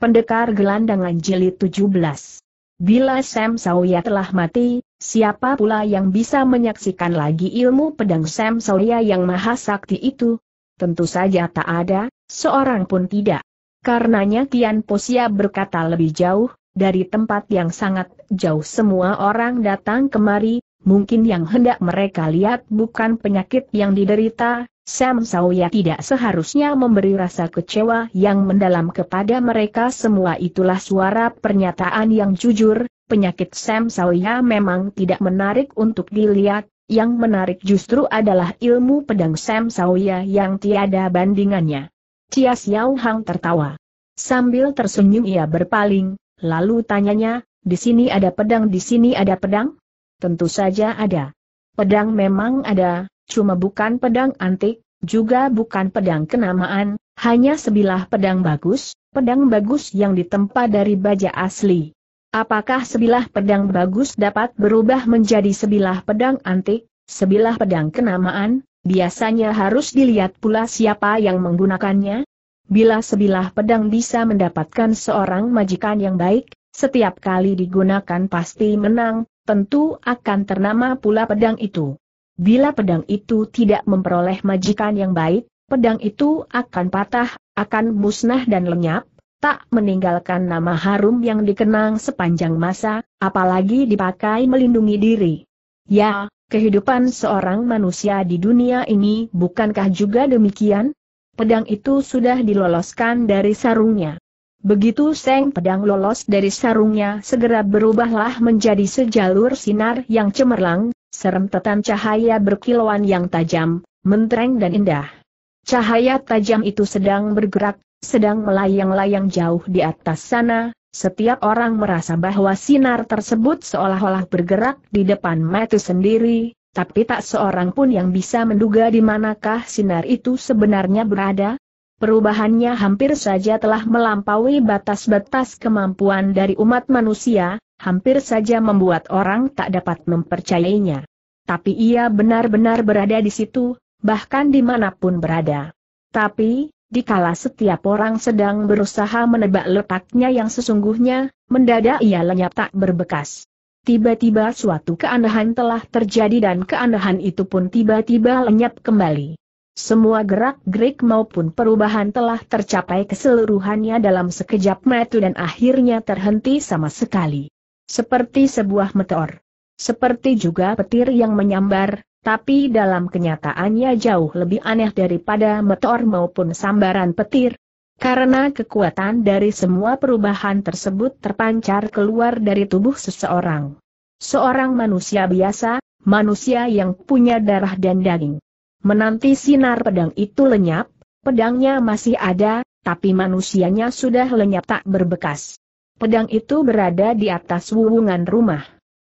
Pendekar Gelandangan Jilid 17 Bila Sam Sawya telah mati, siapa pula yang bisa menyaksikan lagi ilmu pedang Sam Sawya yang maha sakti itu? Tentu saja tak ada, seorang pun tidak. Karenanya Tian Posia berkata lebih jauh, dari tempat yang sangat jauh semua orang datang kemari, mungkin yang hendak mereka lihat bukan penyakit yang diderita, Sam Sawia tidak seharusnya memberi rasa kecewa yang mendalam kepada mereka semua itulah suara pernyataan yang jujur, penyakit Sam Sawia memang tidak menarik untuk dilihat, yang menarik justru adalah ilmu pedang Sam Sawia yang tiada bandingannya. Chia Xiao Hang tertawa. Sambil tersenyum ia berpaling, lalu tanyanya, di sini ada pedang di sini ada pedang? Tentu saja ada. Pedang memang ada, cuma bukan pedang antik, juga bukan pedang kenamaan, hanya sebilah pedang bagus, pedang bagus yang ditempa dari baja asli. Apakah sebilah pedang bagus dapat berubah menjadi sebilah pedang antik, sebilah pedang kenamaan, biasanya harus dilihat pula siapa yang menggunakannya? Bila sebilah pedang bisa mendapatkan seorang majikan yang baik, setiap kali digunakan pasti menang, tentu akan ternama pula pedang itu. Bila pedang itu tidak memperoleh majikan yang baik, pedang itu akan patah, akan musnah dan lenyap, tak meninggalkan nama harum yang dikenang sepanjang masa, apalagi dipakai melindungi diri. Ya, kehidupan seorang manusia di dunia ini bukankah juga demikian? Pedang itu sudah diloloskan dari sarungnya. Begitu seng pedang lolos dari sarungnya segera berubahlah menjadi sejalur sinar yang cemerlang, serempetan cahaya berkilauan yang tajam, mentereng dan indah. Cahaya tajam itu sedang bergerak, sedang melayang-layang jauh di atas sana, setiap orang merasa bahwa sinar tersebut seolah-olah bergerak di depan mata sendiri, tapi tak seorang pun yang bisa menduga di manakah sinar itu sebenarnya berada. Perubahannya hampir saja telah melampaui batas-batas kemampuan dari umat manusia, hampir saja membuat orang tak dapat mempercayainya tapi ia benar-benar berada di situ, bahkan dimanapun berada. Tapi, dikala setiap orang sedang berusaha menebak letaknya yang sesungguhnya, mendadak ia lenyap tak berbekas. Tiba-tiba suatu keanehan telah terjadi dan keanehan itu pun tiba-tiba lenyap kembali. Semua gerak-gerik maupun perubahan telah tercapai keseluruhannya dalam sekejap mata dan akhirnya terhenti sama sekali. Seperti sebuah meteor. Seperti juga petir yang menyambar, tapi dalam kenyataannya jauh lebih aneh daripada meteor maupun sambaran petir. Karena kekuatan dari semua perubahan tersebut terpancar keluar dari tubuh seseorang. Seorang manusia biasa, manusia yang punya darah dan daging. Menanti sinar pedang itu lenyap, pedangnya masih ada, tapi manusianya sudah lenyap tak berbekas. Pedang itu berada di atas wuwungan rumah.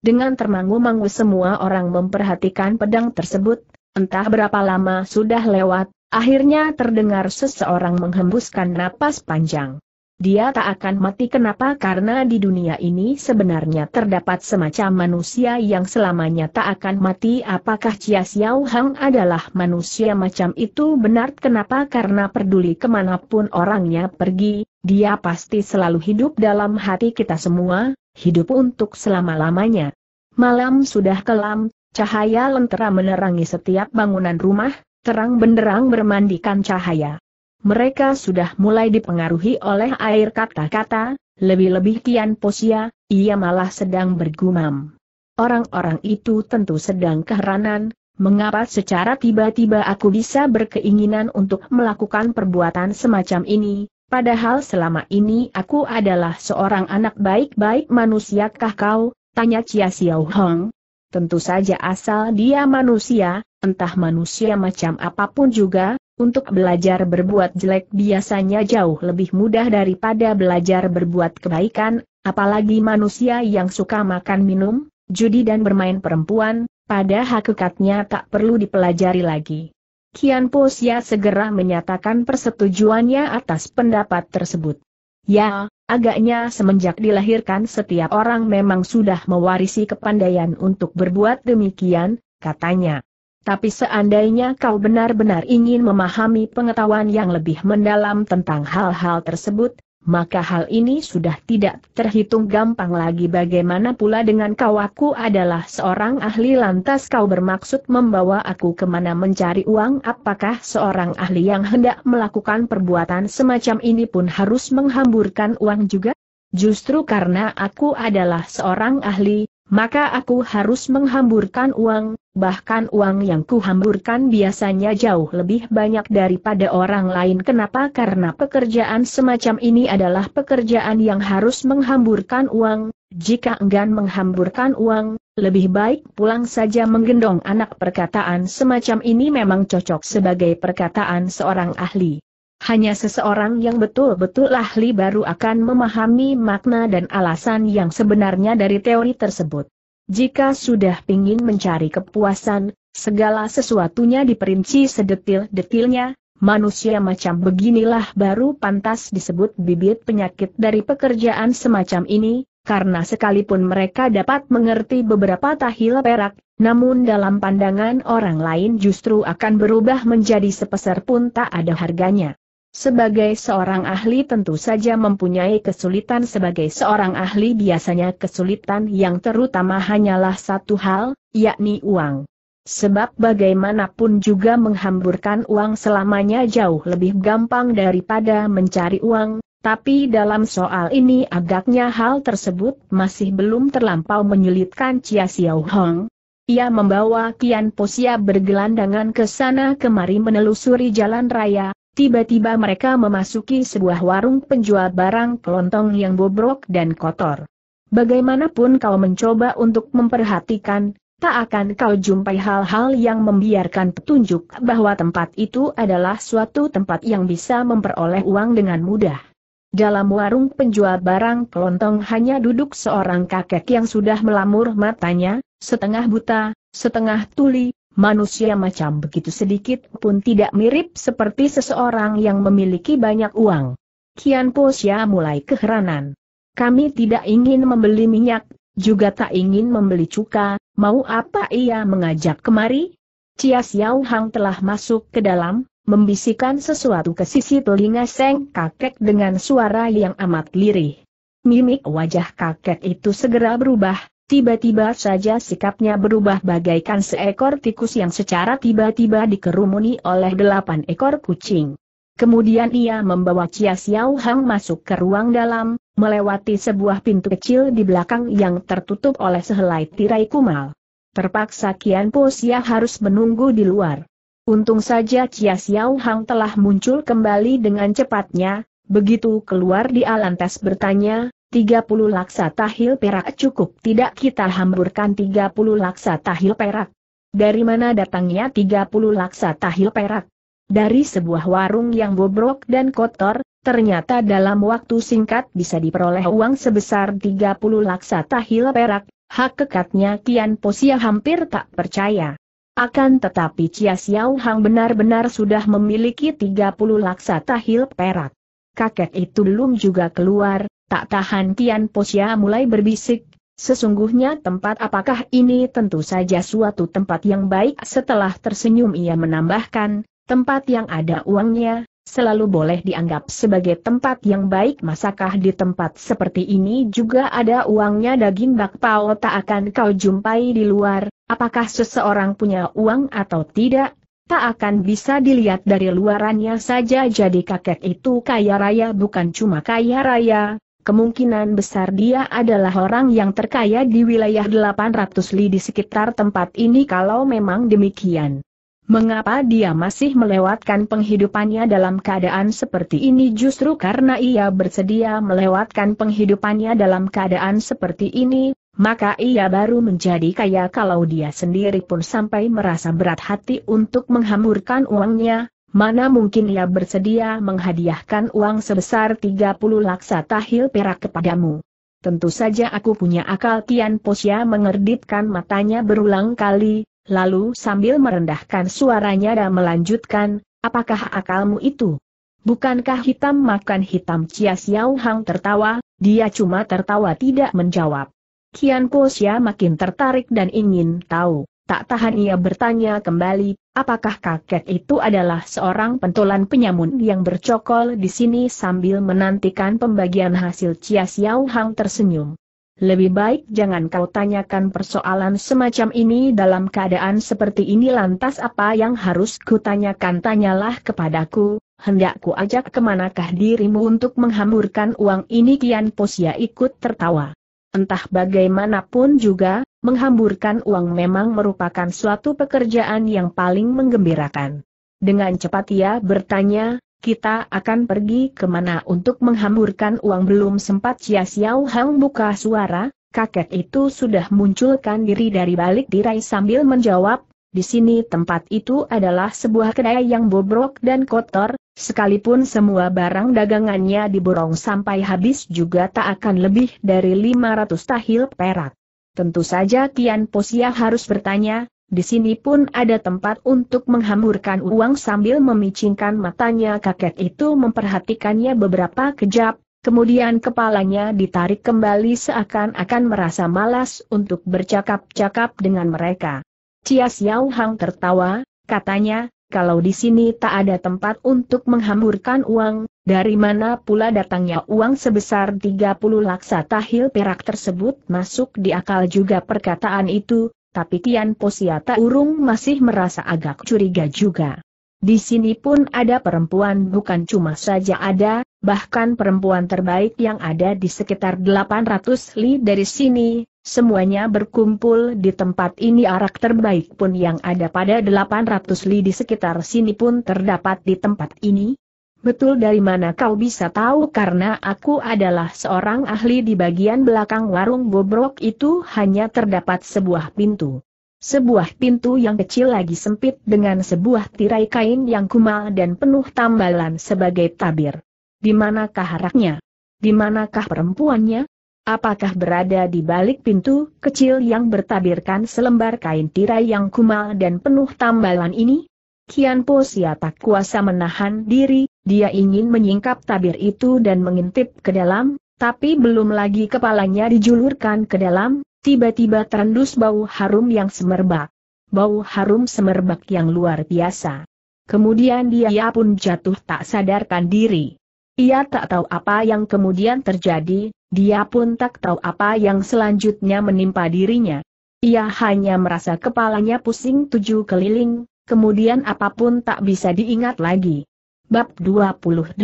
Dengan termangu-mangu semua orang memperhatikan pedang tersebut, entah berapa lama sudah lewat, akhirnya terdengar seseorang menghembuskan napas panjang. Dia tak akan mati kenapa karena di dunia ini sebenarnya terdapat semacam manusia yang selamanya tak akan mati apakah Chia Xiao Hang adalah manusia macam itu benar kenapa karena peduli kemanapun orangnya pergi, dia pasti selalu hidup dalam hati kita semua, Hidup untuk selama-lamanya. Malam sudah kelam, cahaya lentera menerangi setiap bangunan rumah, terang benderang bermandikan cahaya. Mereka sudah mulai dipengaruhi oleh air kata-kata, lebih-lebih kian posia, ia malah sedang bergumam. Orang-orang itu tentu sedang keheranan, mengapa secara tiba-tiba aku bisa berkeinginan untuk melakukan perbuatan semacam ini, Padahal selama ini aku adalah seorang anak baik-baik manusiakah kau, tanya Chia Xiao Hong. Tentu saja asal dia manusia, entah manusia macam apapun juga, untuk belajar berbuat jelek biasanya jauh lebih mudah daripada belajar berbuat kebaikan, apalagi manusia yang suka makan minum, judi dan bermain perempuan, pada hakikatnya tak perlu dipelajari lagi. Kian Posia segera menyatakan persetujuannya atas pendapat tersebut. Ya, agaknya semenjak dilahirkan setiap orang memang sudah mewarisi kepandaian untuk berbuat demikian, katanya. Tapi seandainya kau benar-benar ingin memahami pengetahuan yang lebih mendalam tentang hal-hal tersebut, maka hal ini sudah tidak terhitung gampang lagi bagaimana pula dengan kau aku adalah seorang ahli lantas kau bermaksud membawa aku kemana mencari uang apakah seorang ahli yang hendak melakukan perbuatan semacam ini pun harus menghamburkan uang juga? Justru karena aku adalah seorang ahli, maka aku harus menghamburkan uang, bahkan uang yang kuhamburkan biasanya jauh lebih banyak daripada orang lain. Kenapa? Karena pekerjaan semacam ini adalah pekerjaan yang harus menghamburkan uang, jika enggan menghamburkan uang, lebih baik pulang saja menggendong anak perkataan semacam ini memang cocok sebagai perkataan seorang ahli. Hanya seseorang yang betul-betul ahli baru akan memahami makna dan alasan yang sebenarnya dari teori tersebut. Jika sudah pingin mencari kepuasan, segala sesuatunya diperinci sedetil-detilnya, manusia macam beginilah baru pantas disebut bibit penyakit dari pekerjaan semacam ini, karena sekalipun mereka dapat mengerti beberapa tahil perak, namun dalam pandangan orang lain justru akan berubah menjadi sepeser pun tak ada harganya. Sebagai seorang ahli tentu saja mempunyai kesulitan sebagai seorang ahli biasanya kesulitan yang terutama hanyalah satu hal, yakni uang. Sebab bagaimanapun juga menghamburkan uang selamanya jauh lebih gampang daripada mencari uang, tapi dalam soal ini agaknya hal tersebut masih belum terlampau menyulitkan Chia Xiao Hong. Ia membawa Kian Posia bergelandangan ke sana kemari menelusuri jalan raya, Tiba-tiba mereka memasuki sebuah warung penjual barang kelontong yang bobrok dan kotor. Bagaimanapun kau mencoba untuk memperhatikan, tak akan kau jumpai hal-hal yang membiarkan petunjuk bahwa tempat itu adalah suatu tempat yang bisa memperoleh uang dengan mudah. Dalam warung penjual barang kelontong hanya duduk seorang kakek yang sudah melamur matanya, setengah buta, setengah tuli, Manusia macam begitu sedikit pun tidak mirip seperti seseorang yang memiliki banyak uang. Kian Posya mulai keheranan. Kami tidak ingin membeli minyak, juga tak ingin membeli cuka, mau apa ia mengajak kemari? Cia Xiao Hang telah masuk ke dalam, membisikkan sesuatu ke sisi telinga Seng kakek dengan suara yang amat lirih. Mimik wajah kakek itu segera berubah, Tiba-tiba saja sikapnya berubah bagaikan seekor tikus yang secara tiba-tiba dikerumuni oleh delapan ekor kucing. Kemudian ia membawa Chia Xiao Hang masuk ke ruang dalam, melewati sebuah pintu kecil di belakang yang tertutup oleh sehelai tirai kumal. Terpaksa Kian Po Sia harus menunggu di luar. Untung saja Chia Xiao Hang telah muncul kembali dengan cepatnya, begitu keluar dia lantas bertanya, 30 laksa tahil perak cukup tidak kita hamburkan 30 laksa tahil perak. Dari mana datangnya 30 laksa tahil perak? Dari sebuah warung yang bobrok dan kotor, ternyata dalam waktu singkat bisa diperoleh uang sebesar 30 laksa tahil perak, hak kekatnya Tian Posia hampir tak percaya. Akan tetapi Chia Xiao Hang benar-benar sudah memiliki 30 laksa tahil perak. Kakek itu belum juga keluar, Tak tahan Kian Posya mulai berbisik, sesungguhnya tempat apakah ini tentu saja suatu tempat yang baik setelah tersenyum ia menambahkan, tempat yang ada uangnya, selalu boleh dianggap sebagai tempat yang baik masakah di tempat seperti ini juga ada uangnya daging bakpao tak akan kau jumpai di luar, apakah seseorang punya uang atau tidak, tak akan bisa dilihat dari luarannya saja jadi kakek itu kaya raya bukan cuma kaya raya, Kemungkinan besar dia adalah orang yang terkaya di wilayah 800 li di sekitar tempat ini kalau memang demikian. Mengapa dia masih melewatkan penghidupannya dalam keadaan seperti ini justru karena ia bersedia melewatkan penghidupannya dalam keadaan seperti ini, maka ia baru menjadi kaya kalau dia sendiri pun sampai merasa berat hati untuk menghamburkan uangnya, Mana mungkin ia bersedia menghadiahkan uang sebesar 30 laksa tahil perak kepadamu. Tentu saja aku punya akal Tian Posya mengerdipkan matanya berulang kali, lalu sambil merendahkan suaranya dan melanjutkan, apakah akalmu itu? Bukankah hitam makan hitam Chia Xiao Hang tertawa, dia cuma tertawa tidak menjawab. Kian Posya makin tertarik dan ingin tahu. Tak tahan ia bertanya kembali, apakah kakek itu adalah seorang pentolan penyamun yang bercokol di sini sambil menantikan pembagian hasil Cia Xiao Hang tersenyum. Lebih baik jangan kau tanyakan persoalan semacam ini dalam keadaan seperti ini lantas apa yang harus kutanyakan tanyalah kepadaku, hendak ku ajak kemanakah dirimu untuk menghamburkan uang ini kian posia ikut tertawa. Entah bagaimanapun juga, menghamburkan uang memang merupakan suatu pekerjaan yang paling menggembirakan. Dengan cepat ia bertanya, kita akan pergi kemana untuk menghamburkan uang belum sempat Sia Xiao Hang buka suara, kakek itu sudah munculkan diri dari balik tirai sambil menjawab, di sini tempat itu adalah sebuah kedai yang bobrok dan kotor, sekalipun semua barang dagangannya diborong sampai habis juga tak akan lebih dari 500 tahil perak. Tentu saja Kian Posia harus bertanya, di sini pun ada tempat untuk menghamburkan uang sambil memicingkan matanya kakek itu memperhatikannya beberapa kejap, kemudian kepalanya ditarik kembali seakan-akan merasa malas untuk bercakap-cakap dengan mereka. Cia Xiao Hang tertawa, katanya, kalau di sini tak ada tempat untuk menghamburkan uang, dari mana pula datangnya uang sebesar 30 laksa tahil perak tersebut masuk di akal juga perkataan itu, tapi Tian Posiata Urung masih merasa agak curiga juga. Di sini pun ada perempuan bukan cuma saja ada, bahkan perempuan terbaik yang ada di sekitar 800 li dari sini, Semuanya berkumpul di tempat ini arak terbaik pun yang ada pada 800 li di sekitar sini pun terdapat di tempat ini. Betul dari mana kau bisa tahu karena aku adalah seorang ahli di bagian belakang warung bobrok itu hanya terdapat sebuah pintu. Sebuah pintu yang kecil lagi sempit dengan sebuah tirai kain yang kumal dan penuh tambalan sebagai tabir. Di manakah haraknya? Di manakah perempuannya? Apakah berada di balik pintu kecil yang bertabirkan selembar kain tirai yang kumal dan penuh tambalan ini? Kian Po tak kuasa menahan diri, dia ingin menyingkap tabir itu dan mengintip ke dalam, tapi belum lagi kepalanya dijulurkan ke dalam, tiba-tiba terendus bau harum yang semerbak. Bau harum semerbak yang luar biasa. Kemudian dia pun jatuh tak sadarkan diri. Ia tak tahu apa yang kemudian terjadi, dia pun tak tahu apa yang selanjutnya menimpa dirinya. Ia hanya merasa kepalanya pusing tujuh keliling, kemudian apapun tak bisa diingat lagi. Bab 28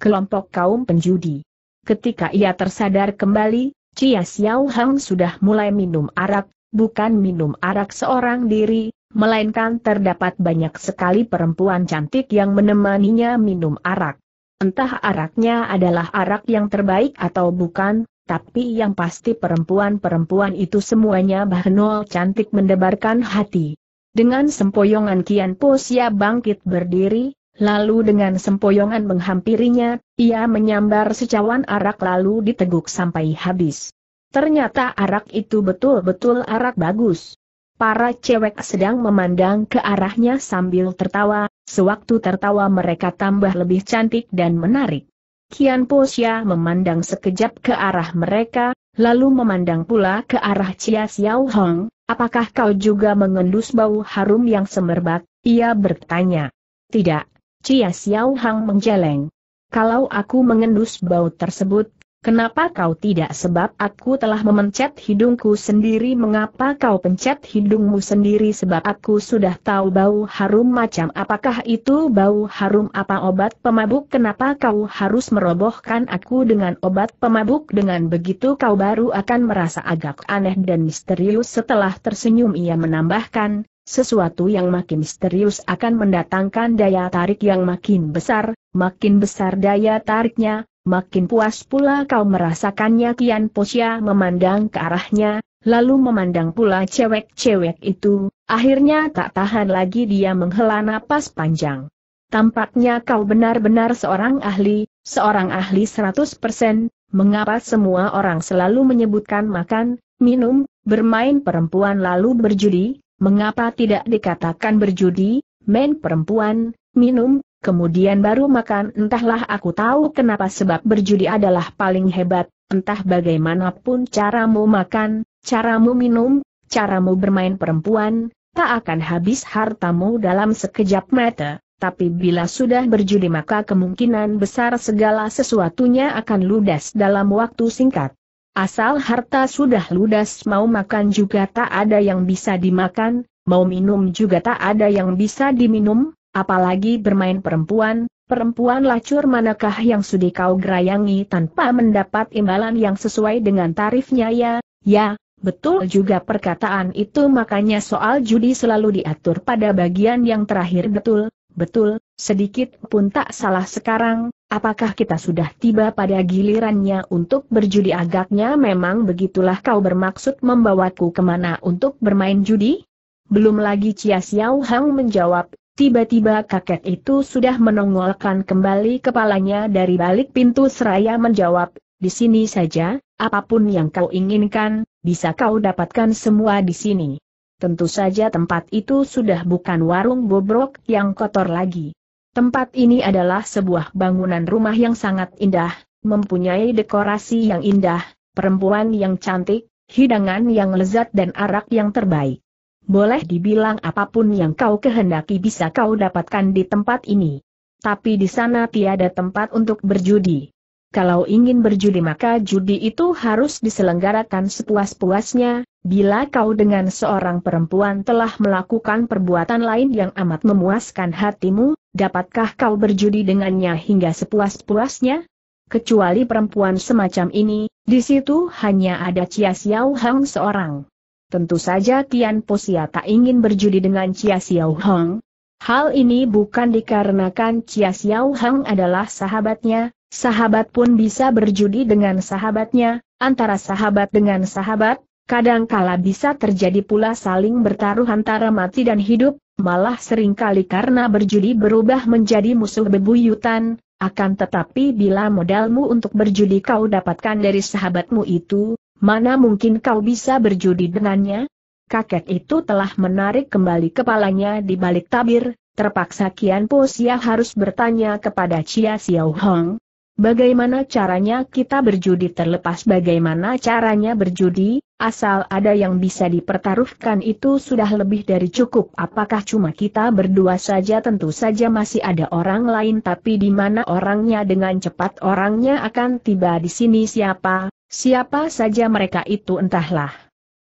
Kelompok Kaum Penjudi Ketika ia tersadar kembali, Cia Xiao Hang sudah mulai minum arak, bukan minum arak seorang diri, melainkan terdapat banyak sekali perempuan cantik yang menemaninya minum arak. Entah araknya adalah arak yang terbaik atau bukan, tapi yang pasti perempuan-perempuan itu semuanya bahenol cantik mendebarkan hati. Dengan sempoyongan Kian Posia bangkit berdiri, lalu dengan sempoyongan menghampirinya, ia menyambar secawan arak lalu diteguk sampai habis. Ternyata arak itu betul-betul arak bagus. Para cewek sedang memandang ke arahnya sambil tertawa, Sewaktu tertawa mereka tambah lebih cantik dan menarik. Kian Posya memandang sekejap ke arah mereka, lalu memandang pula ke arah Chia Xiao Hong, apakah kau juga mengendus bau harum yang semerbak? Ia bertanya. Tidak, Chia Xiao Hong menjeleng. Kalau aku mengendus bau tersebut, Kenapa kau tidak sebab aku telah memencet hidungku sendiri mengapa kau pencet hidungmu sendiri sebab aku sudah tahu bau harum macam apakah itu bau harum apa obat pemabuk kenapa kau harus merobohkan aku dengan obat pemabuk dengan begitu kau baru akan merasa agak aneh dan misterius setelah tersenyum ia menambahkan, sesuatu yang makin misterius akan mendatangkan daya tarik yang makin besar, makin besar daya tariknya, Makin puas pula kau merasakannya Kian Posya memandang ke arahnya, lalu memandang pula cewek-cewek itu, akhirnya tak tahan lagi dia menghela napas panjang. Tampaknya kau benar-benar seorang ahli, seorang ahli 100%, mengapa semua orang selalu menyebutkan makan, minum, bermain perempuan lalu berjudi, mengapa tidak dikatakan berjudi, main perempuan, minum, kemudian baru makan entahlah aku tahu kenapa sebab berjudi adalah paling hebat, entah bagaimanapun caramu makan, caramu minum, caramu bermain perempuan, tak akan habis hartamu dalam sekejap mata. Tapi bila sudah berjudi maka kemungkinan besar segala sesuatunya akan ludas dalam waktu singkat. Asal harta sudah ludas mau makan juga tak ada yang bisa dimakan, mau minum juga tak ada yang bisa diminum, Apalagi bermain perempuan, perempuan lacur manakah yang sudi kau gerayangi tanpa mendapat imbalan yang sesuai dengan tarifnya ya, ya, betul juga perkataan itu makanya soal judi selalu diatur pada bagian yang terakhir betul, betul, sedikit pun tak salah sekarang, apakah kita sudah tiba pada gilirannya untuk berjudi agaknya memang begitulah kau bermaksud membawaku kemana untuk bermain judi? Belum lagi Chia Xiao Hang menjawab, Tiba-tiba kakek itu sudah menongolkan kembali kepalanya dari balik pintu seraya menjawab, di sini saja, apapun yang kau inginkan, bisa kau dapatkan semua di sini. Tentu saja tempat itu sudah bukan warung bobrok yang kotor lagi. Tempat ini adalah sebuah bangunan rumah yang sangat indah, mempunyai dekorasi yang indah, perempuan yang cantik, hidangan yang lezat dan arak yang terbaik boleh dibilang apapun yang kau kehendaki bisa kau dapatkan di tempat ini. Tapi di sana tiada tempat untuk berjudi. Kalau ingin berjudi maka judi itu harus diselenggarakan sepuas-puasnya, bila kau dengan seorang perempuan telah melakukan perbuatan lain yang amat memuaskan hatimu, dapatkah kau berjudi dengannya hingga sepuas-puasnya? Kecuali perempuan semacam ini, di situ hanya ada Chia Xiao Hang seorang. Tentu saja Tian sia tak ingin berjudi dengan Chia Xiao Hong. Hal ini bukan dikarenakan Chia Xiao Hong adalah sahabatnya, sahabat pun bisa berjudi dengan sahabatnya, antara sahabat dengan sahabat, kadangkala bisa terjadi pula saling bertaruh antara mati dan hidup, malah seringkali karena berjudi berubah menjadi musuh bebuyutan, akan tetapi bila modalmu untuk berjudi kau dapatkan dari sahabatmu itu, Mana mungkin kau bisa berjudi dengannya? Kakek itu telah menarik kembali kepalanya di balik tabir, terpaksa Kian Po Sia harus bertanya kepada Chia Xiao Hong. Bagaimana caranya kita berjudi terlepas bagaimana caranya berjudi, asal ada yang bisa dipertaruhkan itu sudah lebih dari cukup apakah cuma kita berdua saja tentu saja masih ada orang lain tapi di mana orangnya dengan cepat orangnya akan tiba di sini siapa, Siapa saja mereka itu entahlah.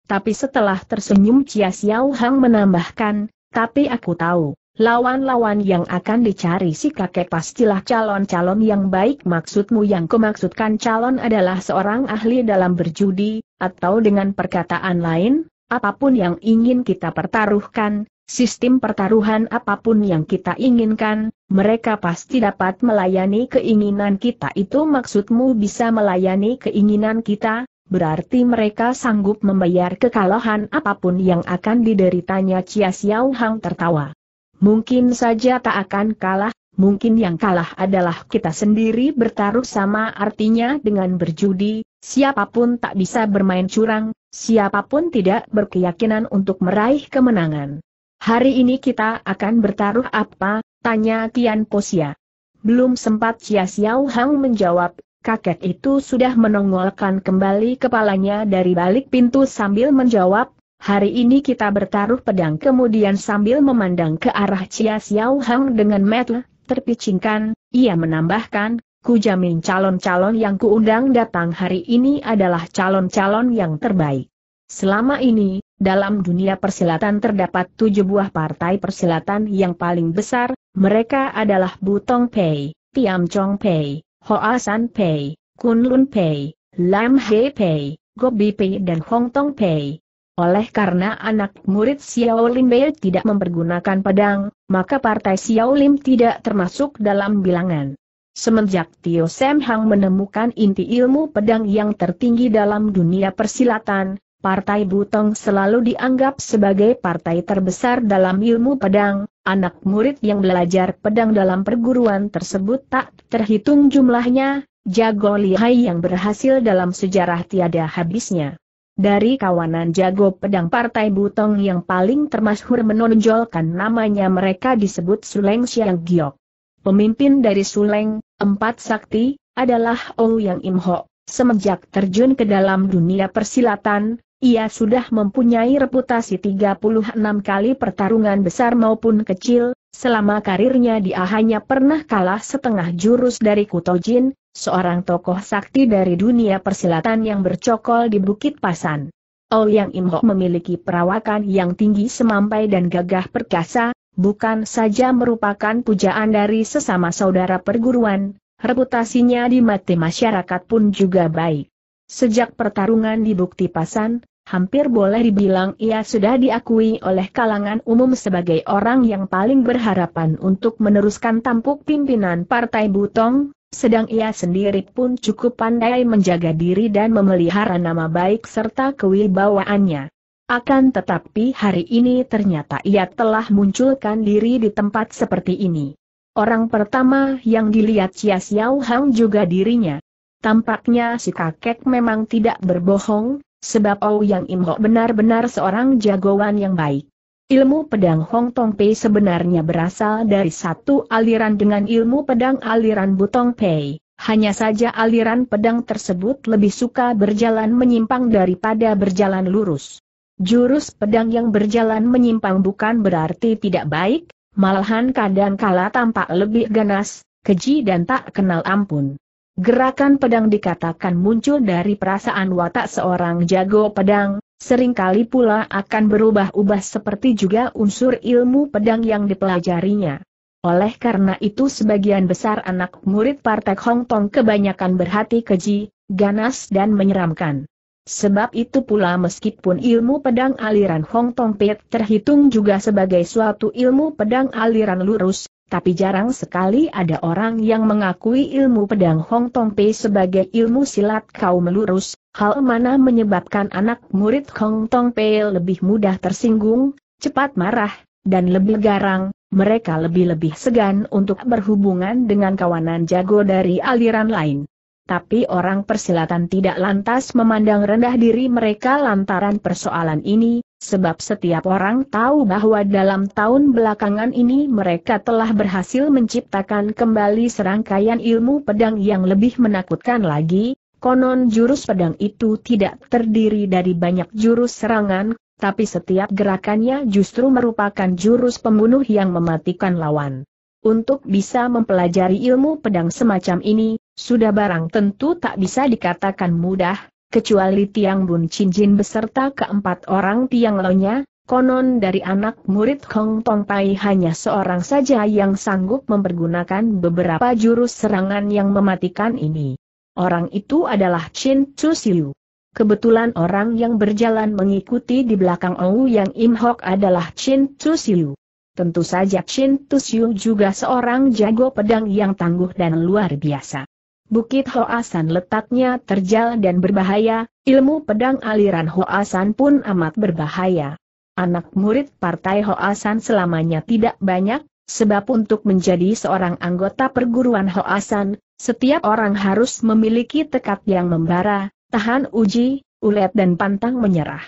Tapi setelah tersenyum Chia Xiao Hang menambahkan, tapi aku tahu, lawan-lawan yang akan dicari si kakek pastilah calon-calon yang baik maksudmu yang kemaksudkan calon adalah seorang ahli dalam berjudi, atau dengan perkataan lain, apapun yang ingin kita pertaruhkan, sistem pertaruhan apapun yang kita inginkan, mereka pasti dapat melayani keinginan kita itu maksudmu bisa melayani keinginan kita, berarti mereka sanggup membayar kekalahan apapun yang akan dideritanya Chia Xiao Hang tertawa. Mungkin saja tak akan kalah, mungkin yang kalah adalah kita sendiri bertaruh sama artinya dengan berjudi, siapapun tak bisa bermain curang, siapapun tidak berkeyakinan untuk meraih kemenangan. Hari ini kita akan bertaruh apa? Tanya Tian Posia. Belum sempat Chia Xiao Hang menjawab, kakek itu sudah menongolkan kembali kepalanya dari balik pintu sambil menjawab, hari ini kita bertaruh pedang kemudian sambil memandang ke arah Chia Xiao Hang dengan metel, terpicingkan, ia menambahkan, ku jamin calon-calon yang kuundang datang hari ini adalah calon-calon yang terbaik. Selama ini, dalam dunia persilatan terdapat tujuh buah partai persilatan yang paling besar, mereka adalah Butong Pei, Tiam Chong Pei, Hoa San Pei, Kun Lun Pei, Lam He Pei, Gobi Pei dan Hong Tong Pei. Oleh karena anak murid Xiao Lim Bei tidak mempergunakan pedang, maka partai Xiao Lim tidak termasuk dalam bilangan. Semenjak Tio Sam Hang menemukan inti ilmu pedang yang tertinggi dalam dunia persilatan, Partai Butong selalu dianggap sebagai partai terbesar dalam ilmu pedang, anak murid yang belajar pedang dalam perguruan tersebut tak terhitung jumlahnya, jago lihai yang berhasil dalam sejarah tiada habisnya. Dari kawanan jago pedang Partai Butong yang paling termasyhur menonjolkan namanya mereka disebut Suleng Siang Giok. Pemimpin dari Suleng, Empat Sakti, adalah Ouyang Imho. Semenjak terjun ke dalam dunia persilatan, ia sudah mempunyai reputasi 36 kali pertarungan besar maupun kecil, selama karirnya dia hanya pernah kalah setengah jurus dari Kutojin, seorang tokoh sakti dari dunia persilatan yang bercokol di Bukit Pasan. Ouyang oh Imho memiliki perawakan yang tinggi semampai dan gagah perkasa, bukan saja merupakan pujaan dari sesama saudara perguruan, reputasinya di mata masyarakat pun juga baik. Sejak pertarungan di Bukti Pasan, hampir boleh dibilang ia sudah diakui oleh kalangan umum sebagai orang yang paling berharapan untuk meneruskan tampuk pimpinan Partai Butong, sedang ia sendiri pun cukup pandai menjaga diri dan memelihara nama baik serta kewibawaannya. Akan tetapi hari ini ternyata ia telah munculkan diri di tempat seperti ini. Orang pertama yang dilihat Chia Xiao Hang juga dirinya. Tampaknya si kakek memang tidak berbohong, sebab Ou Yang Im benar-benar seorang jagoan yang baik. Ilmu pedang Hong Tong Pei sebenarnya berasal dari satu aliran dengan ilmu pedang aliran Butong Pei. Hanya saja aliran pedang tersebut lebih suka berjalan menyimpang daripada berjalan lurus. Jurus pedang yang berjalan menyimpang bukan berarti tidak baik, malahan kadang kala tampak lebih ganas, keji dan tak kenal ampun. Gerakan pedang dikatakan muncul dari perasaan watak seorang jago pedang, seringkali pula akan berubah-ubah seperti juga unsur ilmu pedang yang dipelajarinya. Oleh karena itu sebagian besar anak murid Partek Hong Kong kebanyakan berhati keji, ganas dan menyeramkan. Sebab itu pula meskipun ilmu pedang aliran Hong Kong Pet terhitung juga sebagai suatu ilmu pedang aliran lurus, tapi jarang sekali ada orang yang mengakui ilmu pedang Hong Tong Pei sebagai ilmu silat kaum melurus, hal mana menyebabkan anak murid Hong Tong Pei lebih mudah tersinggung, cepat marah, dan lebih garang, mereka lebih-lebih segan untuk berhubungan dengan kawanan jago dari aliran lain tapi orang persilatan tidak lantas memandang rendah diri mereka lantaran persoalan ini, sebab setiap orang tahu bahwa dalam tahun belakangan ini mereka telah berhasil menciptakan kembali serangkaian ilmu pedang yang lebih menakutkan lagi, konon jurus pedang itu tidak terdiri dari banyak jurus serangan, tapi setiap gerakannya justru merupakan jurus pembunuh yang mematikan lawan. Untuk bisa mempelajari ilmu pedang semacam ini, sudah barang tentu tak bisa dikatakan mudah, kecuali Tiang Bun Cincin beserta keempat orang Tiang Lonya, konon dari anak murid Hong Tong Pai hanya seorang saja yang sanggup mempergunakan beberapa jurus serangan yang mematikan ini. Orang itu adalah Chin Chu Siu. Kebetulan orang yang berjalan mengikuti di belakang Ou Yang Im Hok adalah Chin Chu Siu. Tentu saja Chin Tu Siu juga seorang jago pedang yang tangguh dan luar biasa. Bukit Hoasan letaknya terjal dan berbahaya, ilmu pedang aliran Hoasan pun amat berbahaya. Anak murid partai Hoasan selamanya tidak banyak, sebab untuk menjadi seorang anggota perguruan Hoasan, setiap orang harus memiliki tekad yang membara, tahan uji, ulet dan pantang menyerah.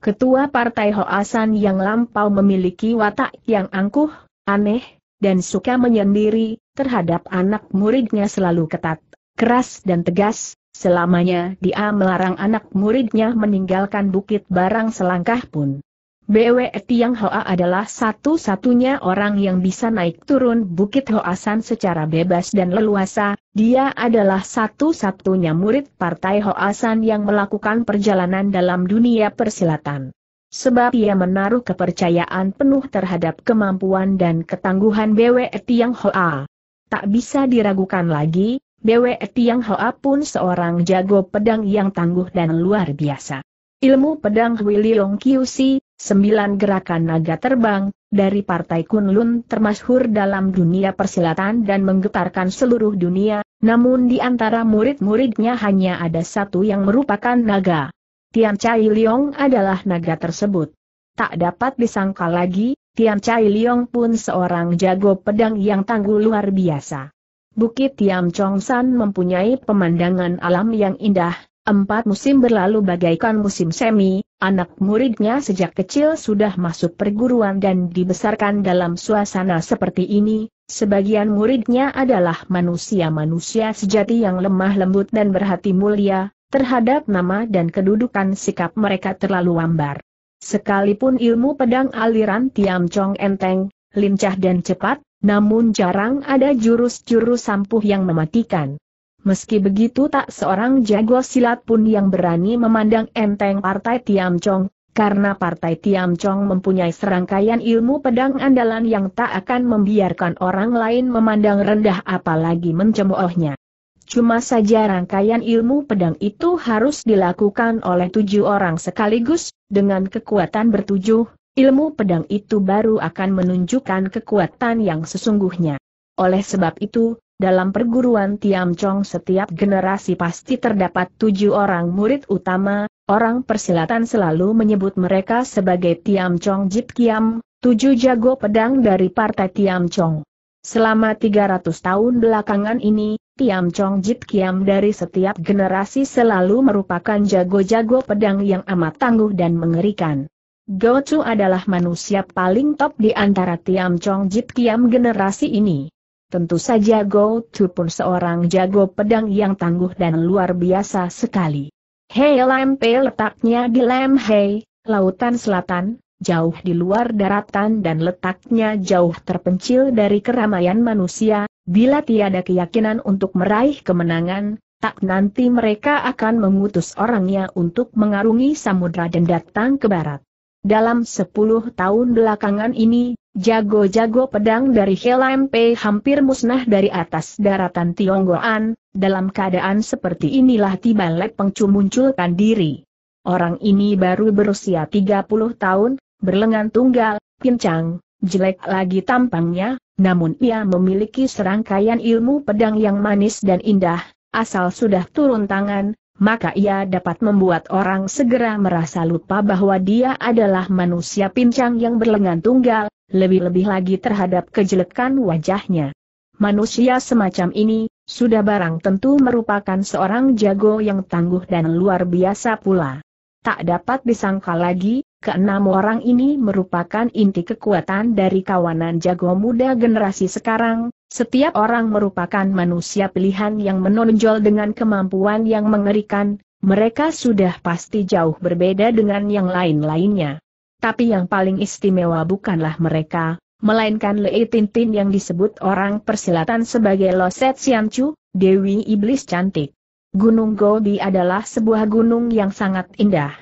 Ketua partai Hoasan yang lampau memiliki watak yang angkuh, aneh, dan suka menyendiri, terhadap anak muridnya selalu ketat keras dan tegas, selamanya dia melarang anak muridnya meninggalkan bukit barang selangkah pun. BW Tiang Hoa adalah satu-satunya orang yang bisa naik turun Bukit Hoasan secara bebas dan leluasa, dia adalah satu-satunya murid Partai Hoasan yang melakukan perjalanan dalam dunia persilatan. Sebab ia menaruh kepercayaan penuh terhadap kemampuan dan ketangguhan BW Tiang Hoa. Tak bisa diragukan lagi, Bwe Tiang Hoa pun seorang jago pedang yang tangguh dan luar biasa. Ilmu pedang Hui Leong Kiusi, sembilan gerakan naga terbang, dari partai Kunlun termasyhur dalam dunia persilatan dan menggetarkan seluruh dunia, namun di antara murid-muridnya hanya ada satu yang merupakan naga. Tian Chai Leong adalah naga tersebut. Tak dapat disangka lagi, Tian Chai Leong pun seorang jago pedang yang tangguh luar biasa. Bukit Tiam Chongsan mempunyai pemandangan alam yang indah, empat musim berlalu bagaikan musim semi, anak muridnya sejak kecil sudah masuk perguruan dan dibesarkan dalam suasana seperti ini, sebagian muridnya adalah manusia-manusia sejati yang lemah lembut dan berhati mulia, terhadap nama dan kedudukan sikap mereka terlalu ambar. Sekalipun ilmu pedang aliran Tiam Chong enteng, lincah dan cepat, namun jarang ada jurus-jurus sampuh yang mematikan. Meski begitu tak seorang jago silat pun yang berani memandang enteng partai Chong, karena partai Chong mempunyai serangkaian ilmu pedang andalan yang tak akan membiarkan orang lain memandang rendah apalagi mencemoohnya. Cuma saja rangkaian ilmu pedang itu harus dilakukan oleh tujuh orang sekaligus, dengan kekuatan bertujuh, ilmu pedang itu baru akan menunjukkan kekuatan yang sesungguhnya. Oleh sebab itu, dalam perguruan Tiam Chong setiap generasi pasti terdapat tujuh orang murid utama, orang persilatan selalu menyebut mereka sebagai Tiam Chong Jit Kiam, tujuh jago pedang dari partai Tiam Chong. Selama 300 tahun belakangan ini, Tiam Chong Jit Kiam dari setiap generasi selalu merupakan jago-jago pedang yang amat tangguh dan mengerikan. Gochu adalah manusia paling top di antara Tiam Chong Jit Kiam generasi ini. Tentu saja Gocu pun seorang jago pedang yang tangguh dan luar biasa sekali. Hei Pei letaknya di Lam Hei, Lautan Selatan, jauh di luar daratan dan letaknya jauh terpencil dari keramaian manusia, bila tiada keyakinan untuk meraih kemenangan, tak nanti mereka akan mengutus orangnya untuk mengarungi samudra dan datang ke barat. Dalam sepuluh tahun belakangan ini, jago-jago pedang dari HLMP hampir musnah dari atas daratan Tionggoan, dalam keadaan seperti inilah tiba Lek Pengcu munculkan diri. Orang ini baru berusia 30 tahun, berlengan tunggal, pincang, jelek lagi tampangnya, namun ia memiliki serangkaian ilmu pedang yang manis dan indah, asal sudah turun tangan, maka ia dapat membuat orang segera merasa lupa bahwa dia adalah manusia pincang yang berlengan tunggal, lebih-lebih lagi terhadap kejelekan wajahnya. Manusia semacam ini, sudah barang tentu merupakan seorang jago yang tangguh dan luar biasa pula. Tak dapat disangka lagi, Keenam orang ini merupakan inti kekuatan dari kawanan jago muda generasi sekarang, setiap orang merupakan manusia pilihan yang menonjol dengan kemampuan yang mengerikan, mereka sudah pasti jauh berbeda dengan yang lain-lainnya. Tapi yang paling istimewa bukanlah mereka, melainkan Lei Tintin yang disebut orang persilatan sebagai Loset Siamcu, Dewi Iblis Cantik. Gunung Gobi adalah sebuah gunung yang sangat indah.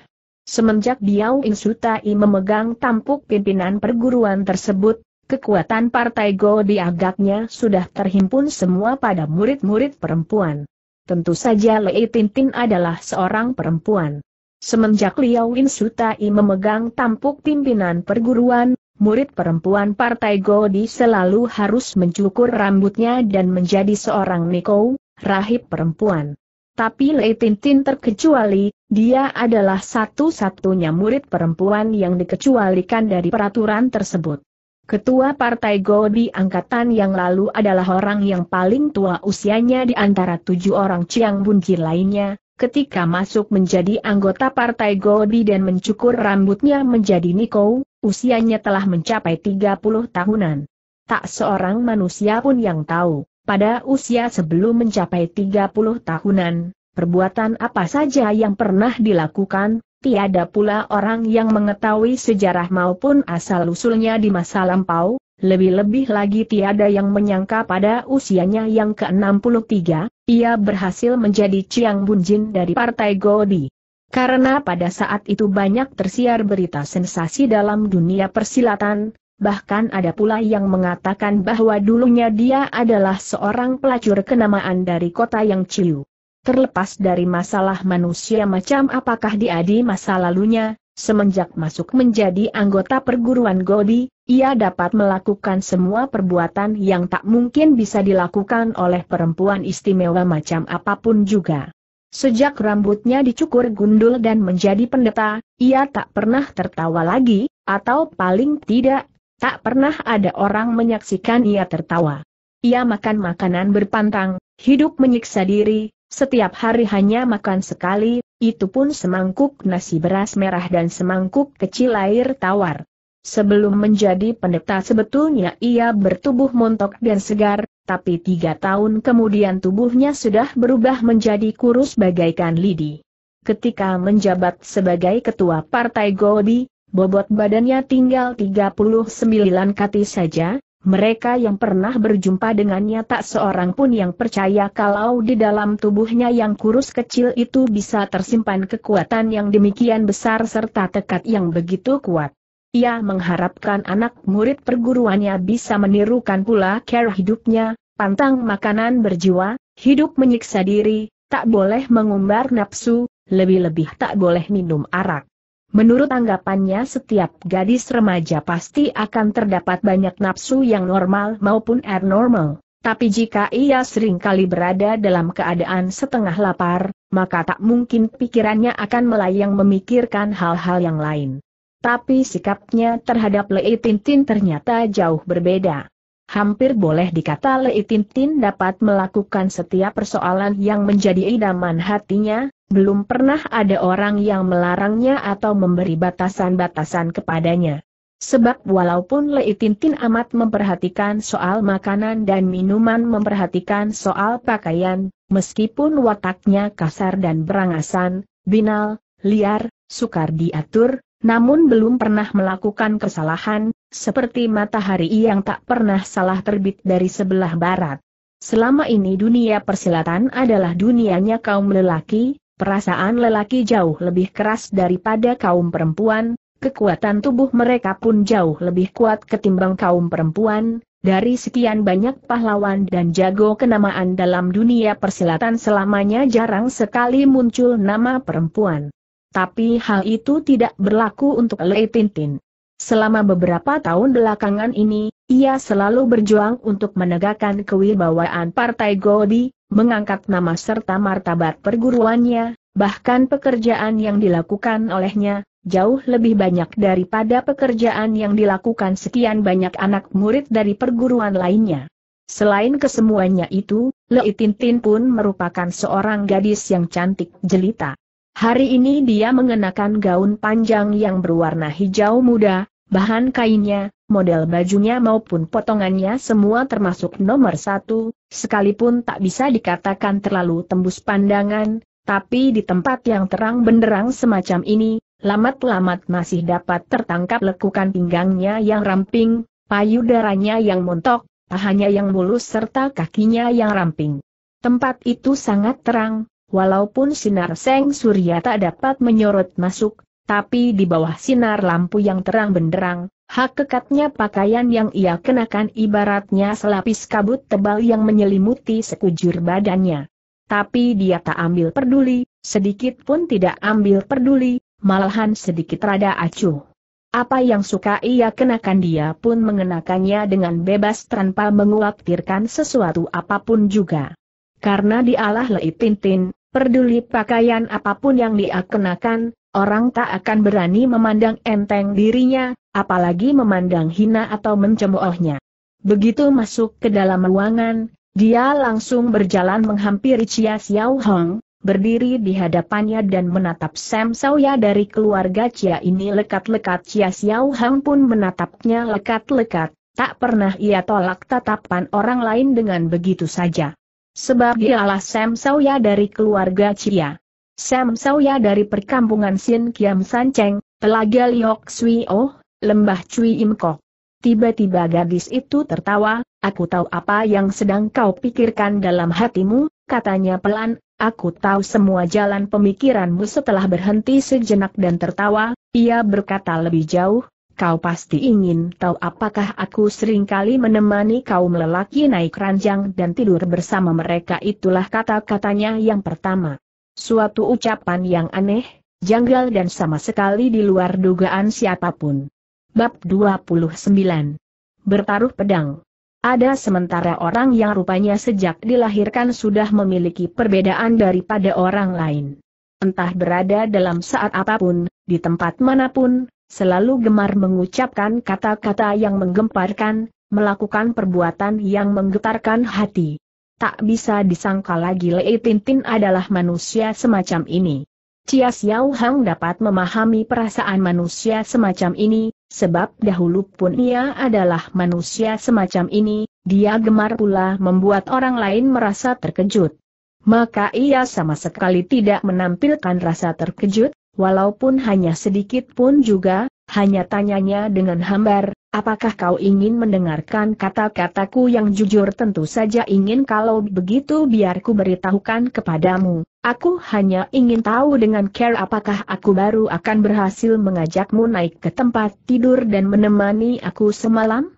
Semenjak Biao Ing Sutai memegang tampuk pimpinan perguruan tersebut, kekuatan partai Go diagaknya sudah terhimpun semua pada murid-murid perempuan. Tentu saja Lei Tintin adalah seorang perempuan. Semenjak Liao Ing Sutai memegang tampuk pimpinan perguruan, murid perempuan partai Go di selalu harus mencukur rambutnya dan menjadi seorang Niko, rahib perempuan. Tapi Lei Tintin terkecuali, dia adalah satu-satunya murid perempuan yang dikecualikan dari peraturan tersebut. Ketua Partai Go angkatan yang lalu adalah orang yang paling tua usianya di antara tujuh orang Chiang Bunji lainnya, ketika masuk menjadi anggota Partai Godi dan mencukur rambutnya menjadi Niko, usianya telah mencapai 30 tahunan. Tak seorang manusia pun yang tahu pada usia sebelum mencapai 30 tahunan, perbuatan apa saja yang pernah dilakukan, tiada pula orang yang mengetahui sejarah maupun asal-usulnya di masa lampau, lebih-lebih lagi tiada yang menyangka pada usianya yang ke-63, ia berhasil menjadi Chiang Bunjin dari Partai Godi. Karena pada saat itu banyak tersiar berita sensasi dalam dunia persilatan, bahkan ada pula yang mengatakan bahwa dulunya dia adalah seorang pelacur kenamaan dari kota yang ciu. Terlepas dari masalah manusia macam apakah dia di masa lalunya, Semenjak masuk menjadi anggota perguruan Godi, ia dapat melakukan semua perbuatan yang tak mungkin bisa dilakukan oleh perempuan istimewa macam apapun juga. Sejak rambutnya dicukur gundul dan menjadi pendeta, ia tak pernah tertawa lagi, atau paling tidak Tak pernah ada orang menyaksikan ia tertawa. Ia makan makanan berpantang, hidup menyiksa diri, setiap hari hanya makan sekali, itu pun semangkuk nasi beras merah dan semangkuk kecil air tawar. Sebelum menjadi pendeta sebetulnya ia bertubuh montok dan segar, tapi tiga tahun kemudian tubuhnya sudah berubah menjadi kurus bagaikan lidi. Ketika menjabat sebagai ketua partai Gobi, Bobot badannya tinggal 39 kati saja, mereka yang pernah berjumpa dengannya tak seorang pun yang percaya kalau di dalam tubuhnya yang kurus kecil itu bisa tersimpan kekuatan yang demikian besar serta tekad yang begitu kuat. Ia mengharapkan anak murid perguruannya bisa menirukan pula cara hidupnya, pantang makanan berjiwa, hidup menyiksa diri, tak boleh mengumbar nafsu, lebih-lebih tak boleh minum arak. Menurut anggapannya setiap gadis remaja pasti akan terdapat banyak nafsu yang normal maupun abnormal. Tapi jika ia sering kali berada dalam keadaan setengah lapar, maka tak mungkin pikirannya akan melayang memikirkan hal-hal yang lain. Tapi sikapnya terhadap Lei Tintin ternyata jauh berbeda. Hampir boleh dikata Lei Tintin dapat melakukan setiap persoalan yang menjadi idaman hatinya, belum pernah ada orang yang melarangnya atau memberi batasan-batasan kepadanya. Sebab walaupun Lei Tintin amat memperhatikan soal makanan dan minuman memperhatikan soal pakaian, meskipun wataknya kasar dan berangasan, binal, liar, sukar diatur, namun belum pernah melakukan kesalahan, seperti matahari yang tak pernah salah terbit dari sebelah barat. Selama ini dunia persilatan adalah dunianya kaum lelaki, perasaan lelaki jauh lebih keras daripada kaum perempuan, kekuatan tubuh mereka pun jauh lebih kuat ketimbang kaum perempuan, dari sekian banyak pahlawan dan jago kenamaan dalam dunia persilatan selamanya jarang sekali muncul nama perempuan. Tapi hal itu tidak berlaku untuk Lei Tintin. Selama beberapa tahun belakangan ini, ia selalu berjuang untuk menegakkan kewibawaan Partai Gaudi, mengangkat nama serta martabat perguruannya, bahkan pekerjaan yang dilakukan olehnya, jauh lebih banyak daripada pekerjaan yang dilakukan sekian banyak anak murid dari perguruan lainnya. Selain kesemuanya itu, Leitintin pun merupakan seorang gadis yang cantik jelita. Hari ini dia mengenakan gaun panjang yang berwarna hijau muda, bahan kainnya, model bajunya maupun potongannya semua termasuk nomor satu, sekalipun tak bisa dikatakan terlalu tembus pandangan, tapi di tempat yang terang benderang semacam ini, lamat-lamat masih dapat tertangkap lekukan pinggangnya yang ramping, payudaranya yang montok, pahanya yang mulus serta kakinya yang ramping. Tempat itu sangat terang, Walaupun sinar seng surya tak dapat menyorot masuk, tapi di bawah sinar lampu yang terang benderang, hak kekatnya pakaian yang ia kenakan ibaratnya selapis kabut tebal yang menyelimuti sekujur badannya. Tapi dia tak ambil peduli, sedikit pun tidak ambil peduli, malahan sedikit rada acuh. Apa yang suka ia kenakan dia pun mengenakannya dengan bebas tanpa mengulaktirkan sesuatu apapun juga. Karena dialah leitintin. Peduli pakaian apapun yang dia kenakan, orang tak akan berani memandang enteng dirinya, apalagi memandang hina atau mencemoohnya. Begitu masuk ke dalam ruangan, dia langsung berjalan menghampiri Chia Xiao Hong, berdiri di hadapannya dan menatap Sam Sauya dari keluarga Chia ini lekat-lekat Chia Xiao Hong pun menatapnya lekat-lekat, tak pernah ia tolak tatapan orang lain dengan begitu saja. Sebagai dialah Sam Sauya dari keluarga Cia. Sam Sauya dari perkampungan Sin Kiam San Cheng, Telaga Liok Sui Oh, Lembah Cui Im Kok. Tiba-tiba gadis itu tertawa, aku tahu apa yang sedang kau pikirkan dalam hatimu, katanya pelan, aku tahu semua jalan pemikiranmu setelah berhenti sejenak dan tertawa, ia berkata lebih jauh, kau pasti ingin tahu apakah aku seringkali menemani kaum lelaki naik ranjang dan tidur bersama mereka itulah kata-katanya yang pertama. Suatu ucapan yang aneh, janggal dan sama sekali di luar dugaan siapapun. Bab 29 Bertaruh Pedang Ada sementara orang yang rupanya sejak dilahirkan sudah memiliki perbedaan daripada orang lain. Entah berada dalam saat apapun, di tempat manapun, selalu gemar mengucapkan kata-kata yang menggemparkan, melakukan perbuatan yang menggetarkan hati. Tak bisa disangka lagi Lei Tintin adalah manusia semacam ini. Cia Xiao Hang dapat memahami perasaan manusia semacam ini, sebab dahulu pun ia adalah manusia semacam ini, dia gemar pula membuat orang lain merasa terkejut. Maka ia sama sekali tidak menampilkan rasa terkejut, walaupun hanya sedikit pun juga, hanya tanyanya dengan hambar, apakah kau ingin mendengarkan kata-kataku yang jujur tentu saja ingin kalau begitu biar ku beritahukan kepadamu, aku hanya ingin tahu dengan care apakah aku baru akan berhasil mengajakmu naik ke tempat tidur dan menemani aku semalam?